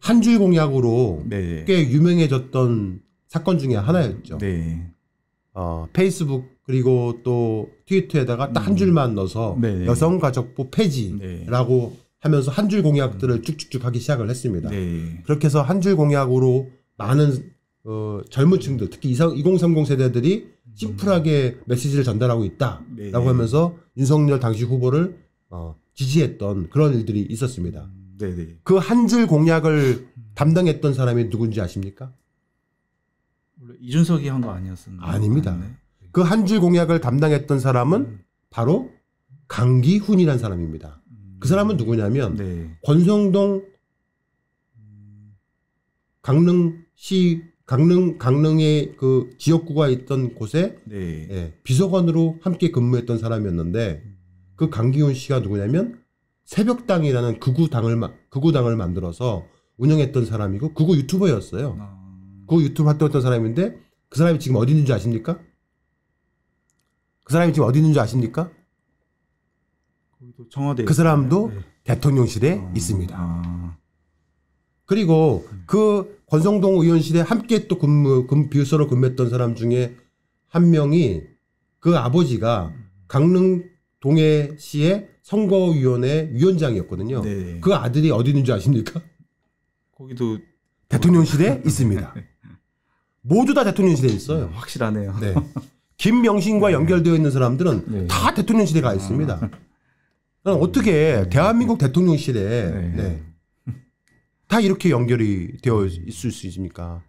한 줄 공약으로 네. 꽤 유명해졌던 사건 중에 하나였죠. 네. 어, 페이스북 그리고 또 트위터에다가 딱한 음. 줄만 넣어서 네. 여성가족부 폐지라고 네. 하면서 한 줄 공약들을 쭉쭉쭉 하기 시작을 했습니다. 네. 그렇게 해서 한 줄 공약으로 많은 어, 젊은 층들 특히 2030 세대들이 심플하게 메시지를 전달하고 있다라고 네. 하면서 윤석열 당시 후보를 어, 지지했던 그런 일들이 있었습니다. 음, 네, 네. 그 한 줄 공약을 담당했던 사람이 누군지 아십니까? 원래 이준석이 한 거 아니었었나요? 아닙니다. 네. 그한 줄 공약을 담당했던 사람은 음. 바로 강기훈이라는 사람입니다. 음. 그 사람은 누구냐면 네. 권성동 음. 강릉시 강릉 강릉의 그 지역구가 있던 곳에 네. 예, 비서관으로 함께 근무했던 사람이었는데 그 강기훈 씨가 누구냐면 새벽당이라는 극우 당을 극우 당을 만들어서 운영했던 사람이고 극우 유튜버였어요. 그 유튜브 활동했던 사람인데 그 사람이 지금 어디 있는지 아십니까? 그 사람이 지금 어디 있는지 아십니까? 청와대 그 사람도 네. 대통령실에 아. 있습니다. 아. 그리고 그 권성동 의원실에 함께 또 근무, 근, 비서로 근무했던 사람 중에 한 명이 그 아버지가 강릉 동해시의 선거위원회 위원장이었거든요. 네. 그 아들이 어디 있는지 아십니까? 거기도 대통령실에 있습니다. 모두 다대통령시대에 있어요. 음, 확실하네요. 네. 김명신과 네. 연결되어 있는 사람들은 네. 다대통령시대가 있습니다. 아. 어떻게 대한민국 대통령시대에 네. 네. 다 이렇게 연결이 되어 음. 있을 수 있습니까?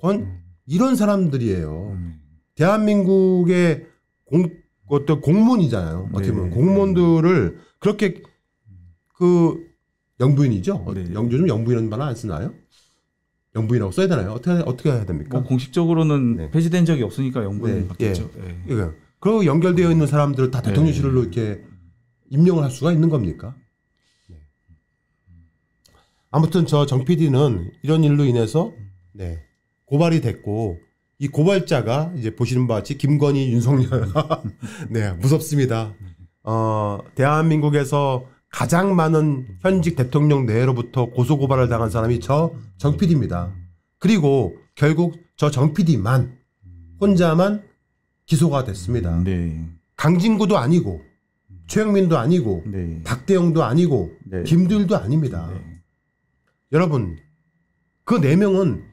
권 음. 이런 사람들이에요. 음. 대한민국의 공 어떤 공무원이잖아요. 어떻게 보면 네. 공무원들을 그렇게 그 영부인이죠. 어, 네. 영, 요즘 영부인은 말안 쓰나요? 영부인이라고 써야 되나요? 어떻게 어떻게 해야 됩니까? 뭐 공식적으로는 네. 폐지된 적이 없으니까 영부인 네. 겠죠 예. 예. 그리고 연결되어 있는 사람들을 다 네. 대통령실로 이렇게 임명을 할 수가 있는 겁니까? 아무튼 저정 PD는 이런 일로 인해서 네, 고발이 됐고 이 고발자가 이제 보시는 바와 같이 김건희, 윤석열, 네 무섭습니다. 어 대한민국에서 가장 많은 현직 대통령 내로부터 고소 고발을 당한 사람이 저정 PD입니다. 그리고 결국 저정 PD만 혼자만 기소가 됐습니다. 네. 강진구도 아니고 최영민도 아니고 네. 박대영도 아니고 네. 김들도 아닙니다. 네. 여러분 그 네 명은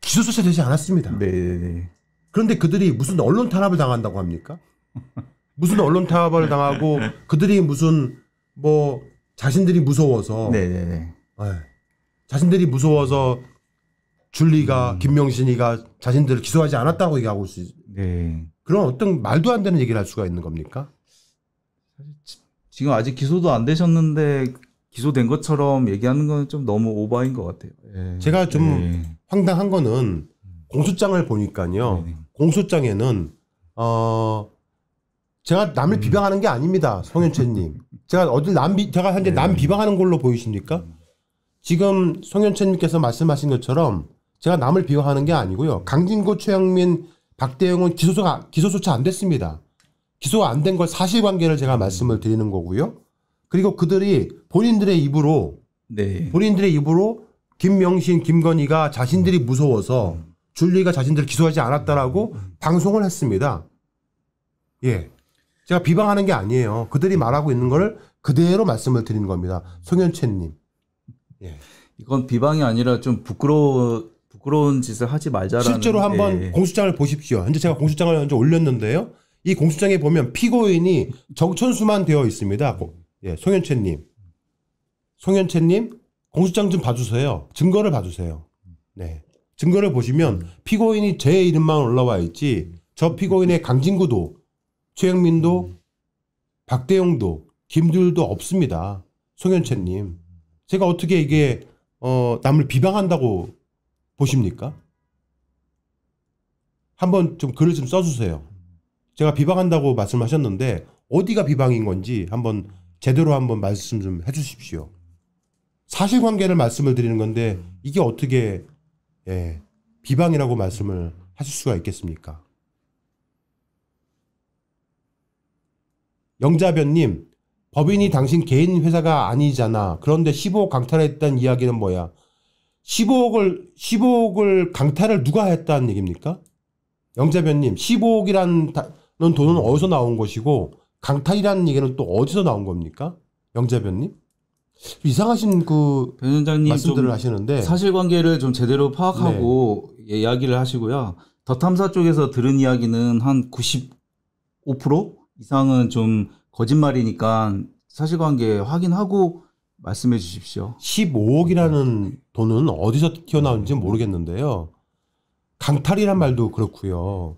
기소 조차되지 않았습니다. 네, 네, 네. 그런데 그들이 무슨 언론 탄압을 당한다고 합니까? 무슨 언론 탄압을 당하고 그들이 무슨 뭐 자신들이 무서워서 네네네. 네, 예, 자신들이 무서워서 줄리가 음. 김명신이가 자신들을 기소하지 않았다고 얘기하고 있지. 네. 그런 어떤 말도 안 되는 얘기를 할 수가 있는 겁니까? 지금 아직 기소도 안 되셨는데 기소된 것처럼 얘기하는 건 좀 너무 오버인것 같아요. 예. 제가 좀 예. 황당한 거는 공소장을 보니까요. 네. 네. 공소장에는 어 제가 남을 음. 비방하는 게 아닙니다, 성현채님. 제가 어딜 남 비, 제가 현재 네. 남 비방하는 걸로 보이십니까? 음. 지금 성현채님께서 말씀하신 것처럼 제가 남을 비방하는 게 아니고요. 강진구, 최영민, 박대영은 기소가 기소조차 안 됐습니다. 기소가 안 된 걸 사실관계를 제가 말씀을 드리는 거고요. 그리고 그들이 본인들의 입으로 네. 본인들의 입으로 김명신, 김건희가 자신들이 무서워서 음. 줄리가 자신들을 기소하지 않았다라고 음, 음, 음. 방송을 했습니다. 예. 제가 비방하는 게 아니에요. 그들이 말하고 있는 걸 그대로 말씀을 드리는 겁니다. 송현채님. 예. 이건 비방이 아니라 좀 부끄러워 부끄러운 짓을 하지 말자라는. 실제로 한번 예. 공수장을 보십시오. 현재 제가 공수장을 현재 올렸는데요. 이 공수장에 보면 피고인이 정천수만 되어 있습니다. 예, 송현채님. 송현채님, 공소장 좀 봐주세요. 증거를 봐주세요. 네. 증거를 보시면 피고인이 제 이름만 올라와 있지, 저 피고인의 강진구도, 최영민도, 박대용도, 김들도 없습니다. 송현채님. 제가 어떻게 이게, 어, 남을 비방한다고 보십니까? 한번 좀 글을 좀 써주세요. 제가 비방한다고 말씀하셨는데, 어디가 비방인 건지 한번 제대로 한번 말씀 좀 해주십시오. 사실관계를 말씀을 드리는 건데 이게 어떻게 예, 비방이라고 말씀을 하실 수가 있겠습니까? 영자변님, 법인이 당신 개인 회사가 아니잖아. 그런데 15억 강탈했다는 이야기는 뭐야? 15억을 15억을 강탈을 누가 했다는 얘기입니까? 영자변님, 15억이라는 돈은 어디서 나온 것이고 강탈이라는 얘기는 또 어디서 나온 겁니까? 영재변님 이상하신 그변호장님 말씀들을 하시는데 사실관계를 좀 제대로 파악하고 네. 예, 이야기를 하시고요. 더 탐사 쪽에서 들은 이야기는 한 95% 이상은 좀 거짓말이니까 사실관계 확인하고 말씀해 주십시오. 15억이라는 네. 돈은 어디서 튀어나온지 네. 모르겠는데요. 강탈이란 말도 그렇고요.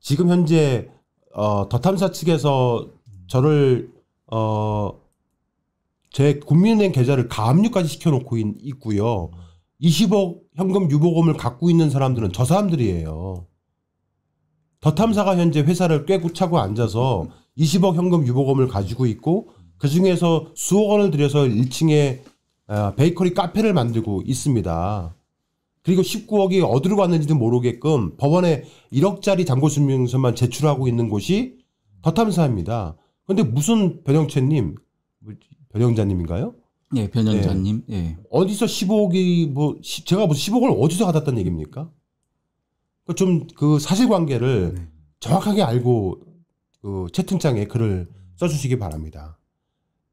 지금 현재 어, 더 탐사 측에서 저를 어 제 국민은행 계좌를 가압류까지 시켜놓고 있, 있고요. 20억 현금 유보금을 갖고 있는 사람들은 저 사람들이에요. 더 탐사가 현재 회사를 꿰고 차고 앉아서 20억 현금 유보금을 가지고 있고 그 중에서 수억 원을 들여서 1층에 아, 베이커리 카페를 만들고 있습니다. 그리고 19억이 어디로 갔는지도 모르게끔 법원에 1억짜리 잔고증명서만 제출하고 있는 곳이 더탐사입니다. 근데 무슨 변형채님, 변형자님인가요? 예, 네, 변형자님. 예. 네. 어디서 1 5억이뭐 제가 뭐 10억을 어디서 받았다는 얘기입니까? 그러니까 좀그 사실관계를 네. 정확하게 알고 그 채팅창에 글을 써주시기 바랍니다.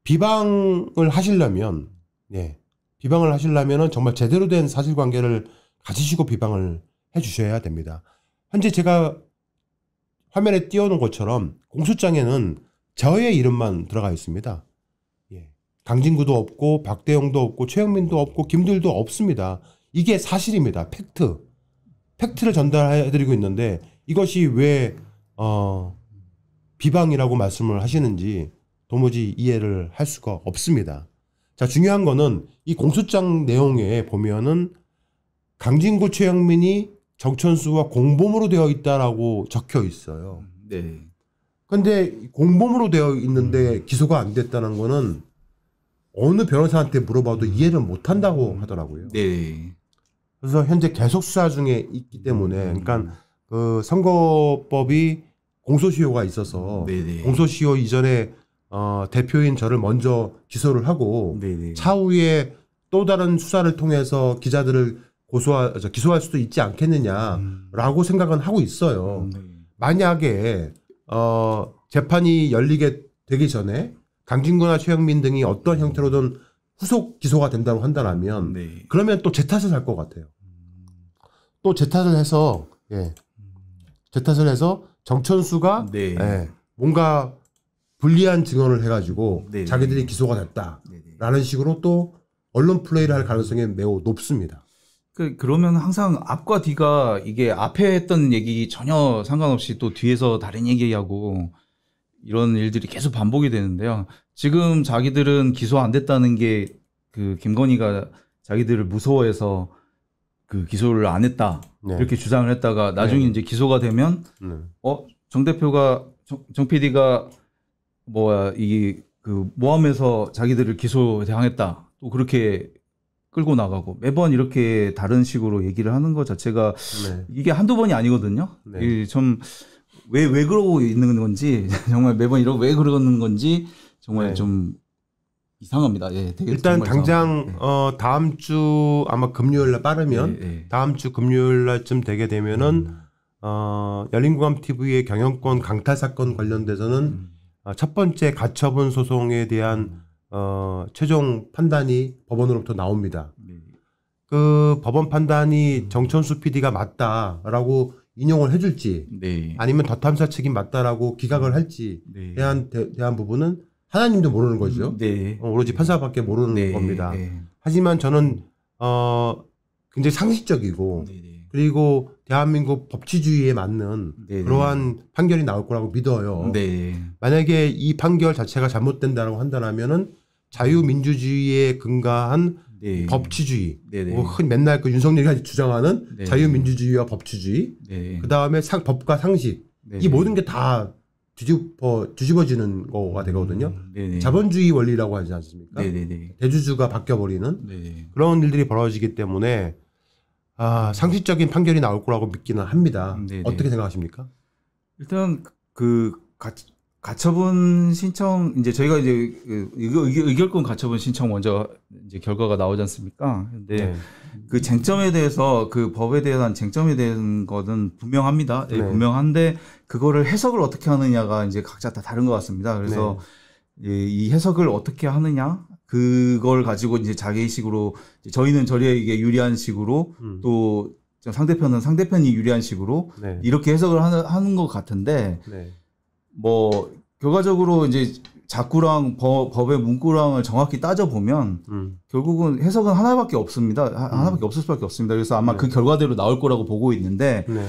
비방을 하시려면 네 비방을 하시려면 정말 제대로 된 사실관계를 가지시고 비방을 해주셔야 됩니다. 현재 제가 화면에 띄워놓은 것처럼 공소장에는 저의 이름만 들어가 있습니다. 예. 강진구도 없고 박대영도 없고 최영민도 없고 김들도 없습니다. 이게 사실입니다. 팩트. 팩트를 전달해드리고 있는데 이것이 왜 어, 비방이라고 말씀을 하시는지 도무지 이해를 할 수가 없습니다. 자 중요한 거는 이 공소장 내용에 보면은 강진구 최영민이 정천수와 공범으로 되어 있다라고 적혀 있어요. 네. 근데 공범으로 되어 있는데 음. 기소가 안 됐다는 거는 어느 변호사한테 물어봐도 음. 이해를 못 한다고 음. 하더라고요. 네. 그래서 현재 계속 수사 중에 있기 때문에 그러니까 그 선거법이 공소시효가 있어서 네네. 네. 공소시효 이전에 어, 대표인 저를 먼저 기소를 하고 네네. 네. 차후에 또 다른 수사를 통해서 기자들을 고소하, 기소할 수도 있지 않겠느냐라고 음. 생각은 하고 있어요. 음. 네. 만약에 어, 재판이 열리게 되기 전에 강진구나 최영민 등이 어떤 음. 형태로든 후속 기소가 된다고 한다면 네. 그러면 또제 탓을 할 것 같아요. 음. 또제 탓을 해서 예. 음. 제 탓을 해서 정천수가 네. 예. 뭔가 불리한 증언을 해가지고 네. 자기들이 기소가 됐다라는 네, 네. 식으로 또 언론 플레이를 할 가능성이 매우 높습니다. 그 그러면 항상 앞과 뒤가 이게 앞에 했던 얘기 전혀 상관없이 또 뒤에서 다른 얘기하고 이런 일들이 계속 반복이 되는데요. 지금 자기들은 기소 안 됐다는 게 그 김건희가 자기들을 무서워해서 그 기소를 안 했다 네. 이렇게 주장을 했다가 나중에 네. 이제 기소가 되면 네. 어정 대표가 정, 정 PD가 뭐야 이그 게 모함에서 자기들을 기소 대항했다또 그렇게 끌고 나가고 매번 이렇게 다른 식으로 얘기를 하는 것 자체가 네. 이게 한두 번이 아니거든요. 네. 좀왜왜 왜 그러고 있는 건지 정말 매번 이러고 왜 그러는 건지 정말 네. 좀 이상합니다. 예, 일단 당장 이어 예. 다음 주 아마 금요일 날 빠르면 예, 예. 다음 주 금요일 날쯤 되게 되면은 음. 어 열린공감 TV의 경영권 강탈 사건 관련돼서는 음. 어, 첫 번째 가처분 소송에 대한 음. 어, 최종 판단이 법원으로부터 나옵니다. 네. 그 법원 판단이 정천수 PD가 맞다라고 인용을 해줄지 네. 아니면 더 탐사 책임 맞다라고 기각을 할지 네. 대한 대, 한 부분은 하나님도 모르는 거죠. 네. 어, 오로지 판사밖에 모르는 네. 겁니다. 네. 하지만 저는 어 굉장히 상식적이고 네, 그리고 대한민국 법치주의에 맞는 그러한 판결이 나올 거라고 믿어요. 만약에 이 판결 자체가 잘못된다라고 한다면은 자유민주주의에 근거한 네. 법치주의. 네, 네. 뭐 흔히 맨날 그 윤석열이 주장하는 네네. 자유민주주의와 법치주의. 네. 그 다음에 법과 상식. 네네. 이 모든 게다 뒤집어 뒤집어지는 거가 되거든요. 네네. 음, 자본주의 원리라고 하지 않습니까? 대주주가 바뀌어 버리는 그런 일들이 벌어지기 때문에 아, 상식적인 판결이 나올 거라고 믿기는 합니다. 음, 어떻게 생각하십니까? 일단 그, 그 가처분 신청 이제 저희가 이제 그 의결권 가처분 신청 먼저 이제 결과가 나오지 않습니까? 근데 네. 그 쟁점에 대해서 그 법에 대한 쟁점에 대한 거는 분명합니다. 예, 네. 분명한데 그거를 해석을 어떻게 하느냐가 이제 각자 다 다른 것 같습니다. 그래서 네. 예, 이 해석을 어떻게 하느냐 그걸 가지고 이제 자기식으로 저희는 저희에게 유리한 식으로 음. 또 상대편은 상대편이 유리한 식으로 네. 이렇게 해석을 하는, 하는 것 같은데. 네. 뭐 결과적으로 이제 자꾸랑 법, 법의 문구랑을 정확히 따져보면 음. 결국은 해석은 하나밖에 없습니다. 하, 나밖에 음. 없을 수밖에 없습니다. 그래서 아마 네. 그 결과대로 나올 거라고 보고 있는데 네.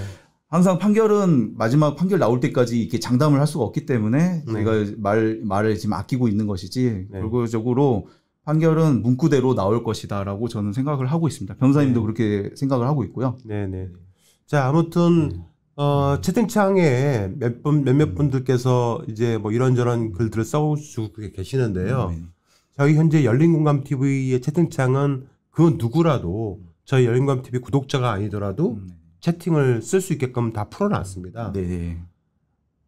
항상 판결은 마지막 판결 나올 때까지 이렇게 장담을 할 수가 없기 때문에 네. 제가 말, 말을 지금 아끼고 있는 것이지 네. 결과적으로 판결은 문구대로 나올 것이다라고 저는 생각을 하고 있습니다. 변호사님도 네. 그렇게 생각을 하고 있고요. 네네. 자, 아무튼 어, 채팅창에 몇 분, 몇몇 음. 분들께서 이제 뭐 이런저런 글들을 써주고 계시는데요. 음, 네. 저희 현재 열린공감 TV의 채팅창은 그 누구라도 저희 열린공감 TV 구독자가 아니더라도 음, 네. 채팅을 쓸 수 있게끔 다 풀어놨습니다. 네.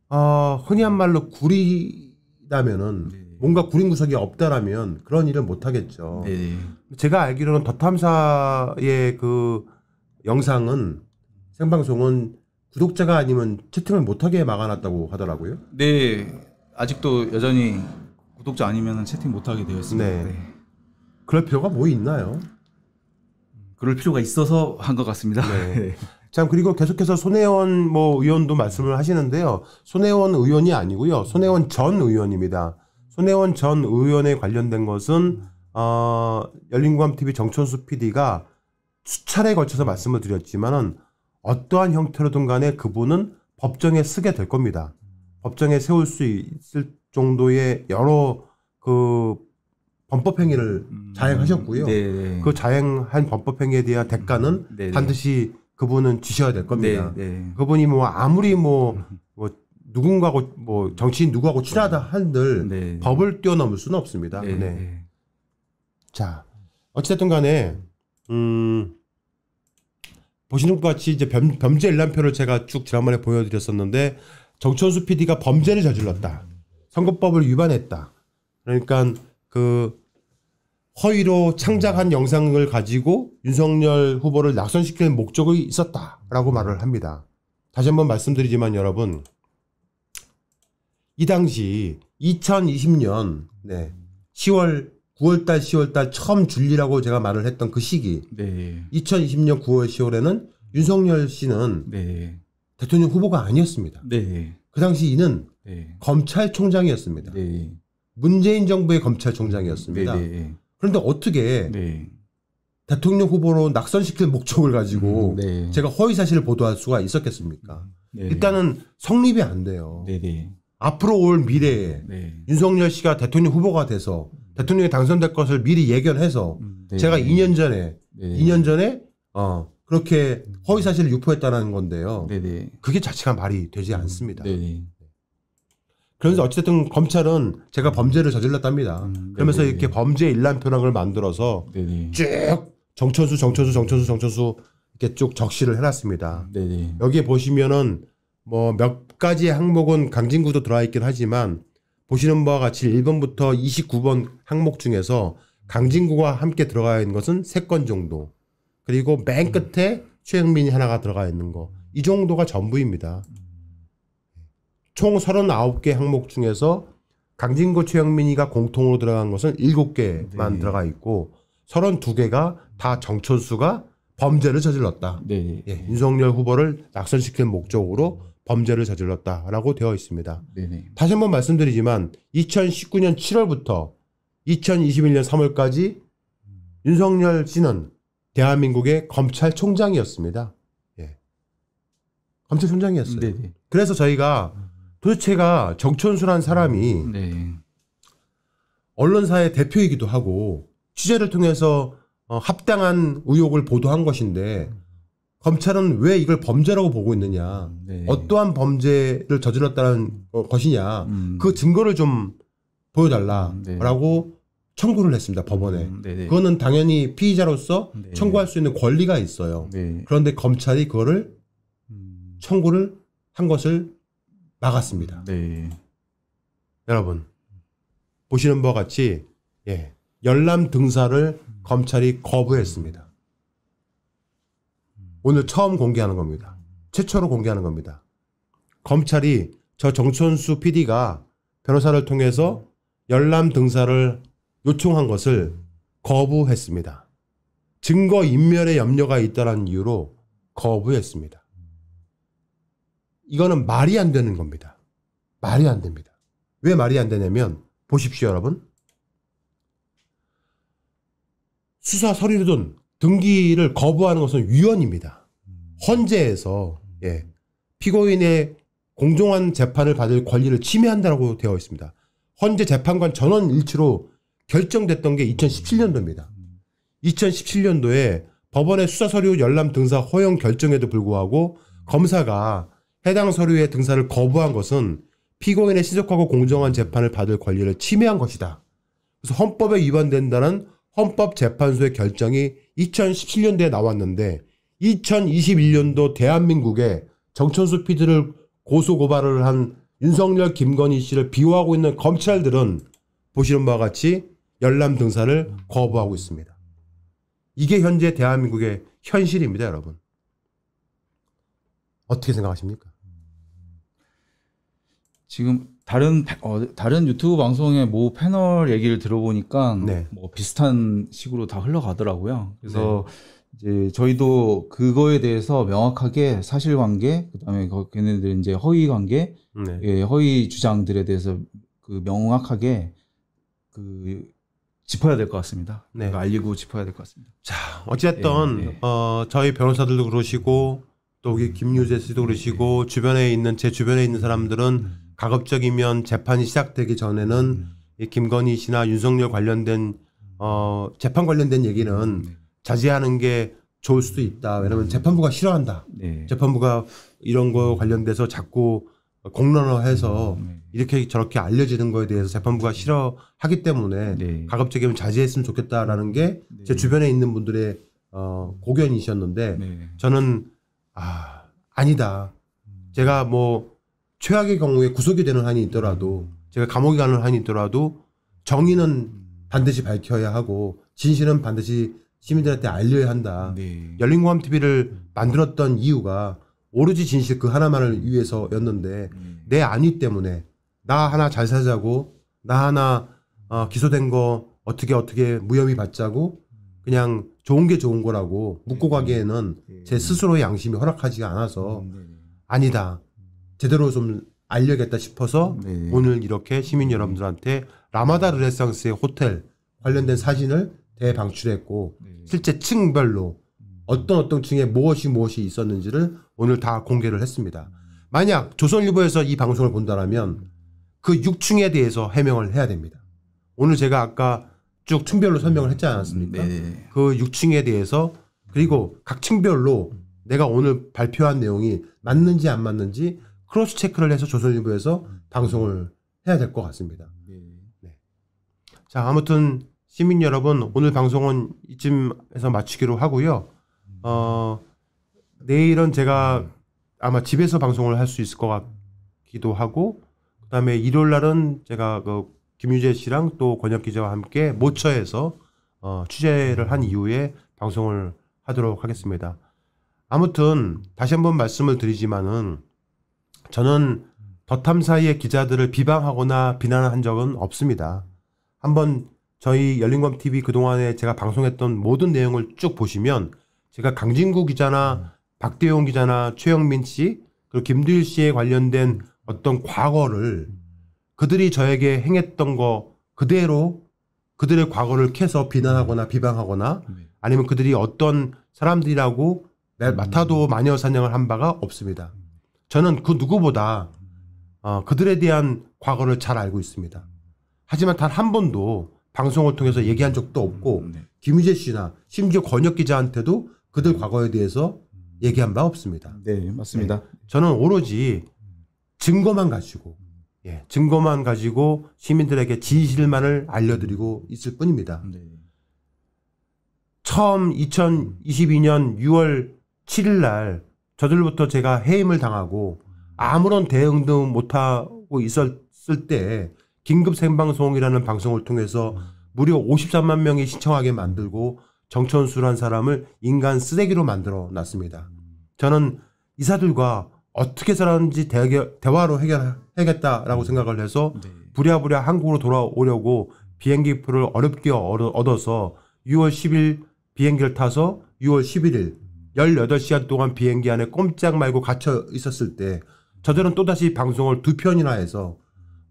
어, 흔히 한 말로 구리라면은 네. 뭔가 구린 구석이 없다라면 그런 일을 못 하겠죠. 네. 제가 알기로는 더탐사의 그 영상은 생방송은 구독자가 아니면 채팅을 못하게 막아놨다고 하더라고요. 네, 아직도 여전히 구독자 아니면 채팅 못하게 되어 습니다 네. 네. 그럴 필요가 뭐 있나요? 그럴 필요가 있어서 한 것 같습니다. 네. 네. 참 그리고 계속해서 손혜원 뭐 의원도 말씀을 하시는데요. 손혜원 의원이 아니고요. 손혜원 전 의원입니다. 손혜원 전 의원에 관련된 것은 어, 열린공감 TV 정천수 PD가 수차례 걸쳐서 말씀을 드렸지만은 어떠한 형태로든 간에 그분은 법정에 쓰게 될 겁니다. 법정에 세울 수 있을 정도의 여러 그 범법 행위를 음. 자행하셨고요. 네. 그 자행한 범법 행위에 대한 대가는 음. 네. 반드시 그분은 지셔야 될 겁니다. 네. 네. 그분이 뭐 아무리 뭐, 뭐 누군가고 뭐 정치인 누구하고 친하다 한들 네. 법을 뛰어넘을 수는 없습니다. 네. 네. 자 어찌됐든 간에 음. 보시는 것 같이 이제 범, 범죄 일람표를 제가 쭉 지난번에 보여드렸었는데 정천수 PD가 범죄를 저질렀다. 선거법을 위반했다. 그러니까 그 허위로 창작한 영상을 가지고 윤석열 후보를 낙선시키는 목적이 있었다라고 말을 합니다. 다시 한번 말씀드리지만 여러분 이 당시 2020년 네, 10월 9월달, 10월달 처음 줄리라고 제가 말을 했던 그 시기. 네. 2020년 9월, 10월에는 윤석열 씨는 네. 대통령 후보가 아니었습니다. 네. 그 당시 이는 네. 검찰총장이었습니다. 네. 문재인 정부의 검찰총장이었습니다. 네, 그런데 어떻게 대통령 후보로 낙선시킬 목적을 가지고 음, 제가 허위 사실을 보도할 수가 있었겠습니까? 일단은 성립이 안 돼요. 앞으로 올 미래에 윤석열 씨가 대통령 후보가 돼서 대통령이 당선될 것을 미리 예견해서 음. 네. 제가 2년 전에 네. 2년 전에 어 그렇게 허위 사실을 유포했다는 건데요. 네, 네. 그게 자체가 말이 되지 음. 않습니다. 네네. 그래서 네. 어쨌든 검찰은 제가 범죄를 저질렀답니다. 음, 네, 그러면서 이렇게 범죄 일람 표랑을 만들어서 네쭉 정천수, 정천수, 정천수, 정천수 이렇게 쭉 적시를 해놨습니다. 네 여기에 보시면은 뭐 몇 가지 항목은 강진구도 들어와 있긴 하지만 보시는 바와 같이 1번부터 29번 항목 중에서 강진구가 함께 들어가 있는 것은 3건 정도. 그리고 맨 끝에 최영민이 하나가 들어가 있는 거. 이 정도가 전부입니다. 총 39개 항목 중에서 강진구 최영민이가 공통으로 들어간 것은 7개만 네. 들어가 있고 32개가 다 정천수가 범죄를 저질렀다. 네. 예, 윤석열 후보를 낙선시킨 목적으로 범죄를 저질렀다라고 되어 있습니다. 네네. 다시 한번 말씀드리지만 2019년 7월부터 2021년 3월까지 윤석열 씨는 대한민국의 검찰총장이었습니다. 예. 검찰총장이었어요. 네네. 그래서 저희가 도대체가 정천수란 사람이 네. 언론사의 대표이기도 하고 취재를 통해서 어, 합당한 의혹을 보도한 것인데 음. 검찰은 왜 이걸 범죄라고 보고 있느냐, 음, 네. 어떠한 범죄를 저질렀다는 것이냐, 음. 그 증거를 좀 보여달라라고 음, 네. 청구를 했습니다 법원에. 음. 네, 네. 그거는 당연히 피의자로서 네. 청구할 수 있는 권리가 있어요. 네. 그런데 검찰이 그거를 음. 청구를 한 것을 막았습니다. 여러분 보시는 바와 같이 예, 열람 등사를 검찰이 거부했습니다. 오늘 처음 공개하는 겁니다. 최초로 공개하는 겁니다. 검찰이 저 정천수 PD가 변호사를 통해서 열람 등사를 요청한 것을 거부했습니다. 증거 인멸의 염려가 있다는 이유로 거부했습니다. 이거는 말이 안 되는 겁니다. 말이 안 됩니다. 왜 말이 안 되냐면 보십시오 여러분. 수사 서류든 등기를 거부하는 것은 위헌입니다. 헌재에서 예, 피고인의 공정한 재판을 받을 권리를 침해한다고 되어 있습니다. 헌재 재판관 전원 일치로 결정됐던 게 2017년도입니다. 2017년도에 법원의 수사 서류 열람 등사 허용 결정에도 불구하고 검사가 해당 서류의 등사를 거부한 것은 피고인의 신속하고 공정한 재판을 받을 권리를 침해한 것이다. 그래서 헌법에 위반된다는 헌법재판소의 결정이 2017년도에 나왔는데 2021년도 대한민국에 정천수 피드를 고소 고발을 한 윤석열 김건희 씨를 비호하고 있는 검찰들은 보시는 바와 같이 열람 등산을 거부하고 있습니다. 이게 현재 대한민국의 현실입니다, 여러분. 어떻게 생각하십니까? 지금 다른 어, 다른 유튜브 방송의 모 패널 얘기를 들어보니까 네. 뭐 비슷한 식으로 다 흘러가더라고요. 그래서 네. 이제 저희도 그거에 대해서 명확하게 사실관계, 그다음에 거, 걔네들 이제 허위 관계, 네. 예, 허위 주장들에 대해서 그 명확하게 그 짚어야 될 것 같습니다. 네. 알리고 짚어야 될 것 같습니다. 자, 어쨌든 네, 네. 어, 저희 변호사들도 그러시고 또 우리 음. 김유재 씨도 그러시고 주변에 있는 제 주변에 있는 사람들은 음. 가급적이면 재판이 시작되기 전에는 음. 이 김건희 씨나 윤석열 관련된 어 재판 관련된 얘기는 음. 자제하는 게 좋을 수도 있다. 왜냐하면 음. 재판부가 싫어한다. 네. 재판부가 이런 거 관련돼서 자꾸 공론화해서 음. 네. 이렇게 저렇게 알려지는 거에 대해서 재판부가 네. 싫어하기 때문에 네. 가급적이면 자제했으면 좋겠다라는 게제 네. 주변에 있는 분들의 어, 고견이셨는데 네. 저는 아 아니다. 제가 뭐 최악의 경우에 구속이 되는 한이 있더라도 제가 감옥에 가는 한이 있더라도 정의는 반드시 밝혀야 하고 진실은 반드시 시민들한테 알려야 한다. 네. 열린공감 TV를 만들었던 이유가 오로지 진실 그 하나만을 위해서였는데 네. 내 안위 때문에 나 하나 잘 살자고 나 하나 어, 기소된 거 어떻게 어떻게 무혐의 받자고 그냥 좋은 게 좋은 거라고 묻고 가기에는 음. 제 음. 스스로의 양심이 허락하지 가 않아서 네. 아니다. 제대로 좀알려겠다 싶어서 네. 오늘 이렇게 시민 네. 여러분들한테 라마다 르네상스의 호텔 관련된 사진을 대방출했고 네. 실제 층별로 어떤 어떤 층에 무엇이 무엇이 있었는지를 오늘 다 공개를 했습니다. 만약 조선일보에서 이 방송을 본다면그 6층에 대해서 해명을 해야 됩니다. 오늘 제가 아까 쭉 층별로 설명을 했지 않았습니까? 네. 그 6층에 대해서 그리고 각 층별로 내가 오늘 발표한 내용이 맞는지 안 맞는지 크로스 체크를 해서 조선일보에서 음. 방송을 해야 될 것 같습니다. 네. 네. 자, 아무튼 시민 여러분 오늘 방송은 이쯤에서 마치기로 하고요. 음. 어, 내일은 제가 아마 집에서 방송을 할 수 있을 것 같기도 하고 그다음에 일요일 날은 제가 그 김유재 씨랑 또 권혁 기자와 함께 모처에서 어, 취재를 한 이후에 방송을 하도록 하겠습니다. 아무튼 다시 한번 말씀을 드리지만은 저는 더탐 사이의 기자들을 비방하거나 비난한 적은 없습니다. 한번 저희 열린검 TV 그동안에 제가 방송했던 모든 내용을 쭉 보시면 제가 강진구 기자나 박대용 기자나 최영민 씨 그리고 김두일 씨에 관련된 어떤 과거를 그들이 저에게 행했던 거 그대로 그들의 과거를 캐서 비난하거나 비방하거나 아니면 그들이 어떤 사람들이라고 내맡도 마녀 사냥을 한 바가 없습니다. 저는 그 누구보다 어, 그들에 대한 과거를 잘 알고 있습니다. 하지만 단 한 번도 방송을 통해서 얘기한 적도 없고 음, 네. 김유재 씨나 심지어 권혁 기자한테도 그들 과거에 대해서 얘기한 바 없습니다. 네, 맞습니다. 네. 저는 오로지 증거만 가지고 예, 증거만 가지고 시민들에게 진실만을 알려드리고 있을 뿐입니다. 네. 처음 2022년 6월 7일 날 저들부터 제가 해임을 당하고 아무런 대응도 못하고 있었을 때 긴급 생방송이라는 방송을 통해서 무려 53만 명이 신청하게 만들고 정천수란 사람을 인간 쓰레기로 만들어 놨습니다. 저는 이사들과 어떻게 살았는지 대화로 해결하겠다라고 생각을 해서 네. 부랴부랴 한국으로 돌아오려고 비행기표를 어렵게 얻어서 6월 10일 비행기를 타서 6월 11일 1 8 시간 동안 비행기 안에 꼼짝 말고 갇혀 있었을 때 저들은 또다시 방송을 두 편이나 해서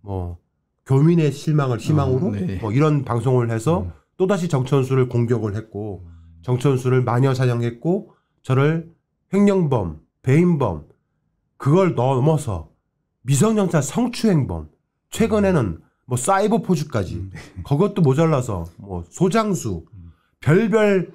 뭐 교민의 실망을 희망으로 어, 네. 뭐 이런 방송을 해서 음. 또다시 정천수를 공격을 했고 정천수를 마녀 사냥했고 저를 횡령범, 배임범 그걸 넘어서 미성년자 성추행범 최근에는 뭐 사이버 포즈까지 음. 네. 그것도 모자라서 뭐 소장수 별별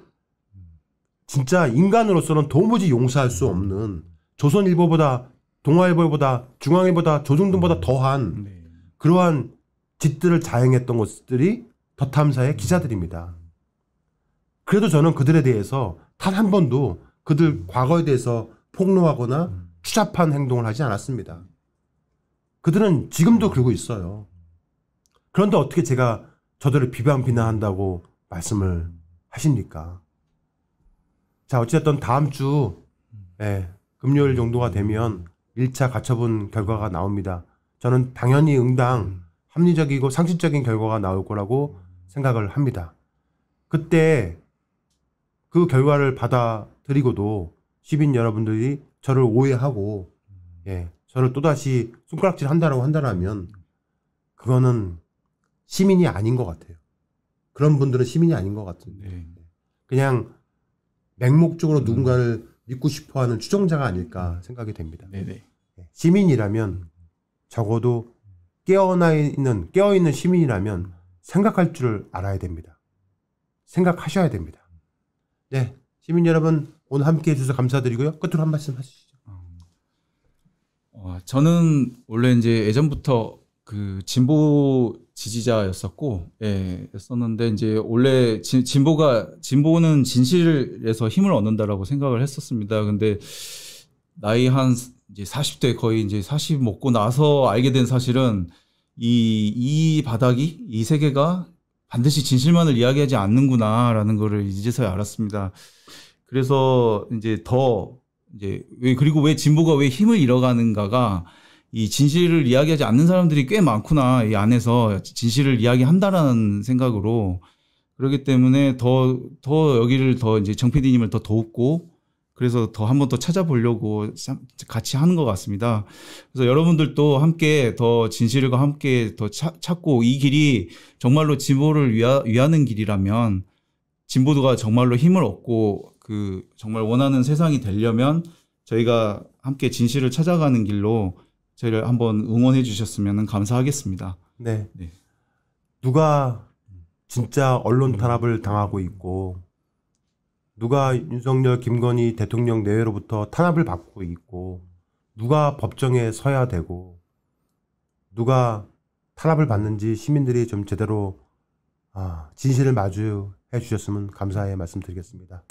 진짜 인간으로서는 도무지 용서할 수 없는 조선일보보다 동아일보보다 중앙일보다 조중동보다 음. 더한 네. 그러한 짓들을 자행했던 것들이 더 탐사의 기자들입니다. 그래도 저는 그들에 대해서 단 한 번도 그들 과거에 대해서 폭로하거나 음. 추잡한 행동을 하지 않았습니다. 그들은 지금도 음. 그러고 있어요. 그런데 어떻게 제가 저들을 비방 비난한다고 말씀을 하십니까? 자, 어찌됐든 다음 주, 예, 금요일 정도가 음. 되면 1차 가처분 결과가 나옵니다. 저는 당연히 응당 음. 합리적이고 상식적인 결과가 나올 거라고 음. 생각을 합니다. 그때 그 결과를 받아들이고도 시민 여러분들이 저를 오해하고, 예, 저를 또다시 손가락질 한다라고 한다면 그거는 시민이 아닌 것 같아요. 그런 분들은 시민이 아닌 것 같은데. 네. 그냥 맹목적으로 음. 누군가를 믿고 싶어하는 추종자가 아닐까 음. 생각이 됩니다. 네네. 예, 시민이라면 적어도 깨어나 있는 깨어 있는 시민이라면 생각할 줄 알아야 됩니다. 생각하셔야 됩니다. 네, 시민 여러분 오늘 함께 해주셔서 감사드리고요. 끝으로 한 말씀 하시죠. 어, 저는 원래 이제 예전부터 그 진보 지지자였었고, 예, 였었는데, 이제 원래 진, 진보가, 진보는 진실에서 힘을 얻는다라고 생각을 했었습니다. 근데 나이 한 이제 40대 거의 이제 40 먹고 나서 알게 된 사실은 이, 이 바닥이, 이 세계가 반드시 진실만을 이야기하지 않는구나라는 거를 이제서야 알았습니다. 그래서 이제 더 이제 왜, 그리고 왜 진보가 왜 힘을 잃어가는가가 이 진실을 이야기하지 않는 사람들이 꽤 많구나 이 안에서 진실을 이야기한다라는 생각으로 그렇기 때문에 더 더 여기를 더 이제 정PD님을 더 돕고 그래서 더 한 번 더 찾아보려고 같이 하는 것 같습니다. 그래서 여러분들도 함께 더 진실과 함께 더 차, 찾고 이 길이 정말로 진보를 위하, 위하는 길이라면 진보도가 정말로 힘을 얻고 그 정말 원하는 세상이 되려면 저희가 함께 진실을 찾아가는 길로 저희를 한번 응원해 주셨으면 감사하겠습니다. 네. 네. 누가 진짜 언론 탄압을 당하고 있고 누가 윤석열, 김건희 대통령 내외로부터 탄압을 받고 있고 누가 법정에 서야 되고 누가 탄압을 받는지 시민들이 좀 제대로 아, 진실을 마주해 주셨으면 감사의 말씀드리겠습니다.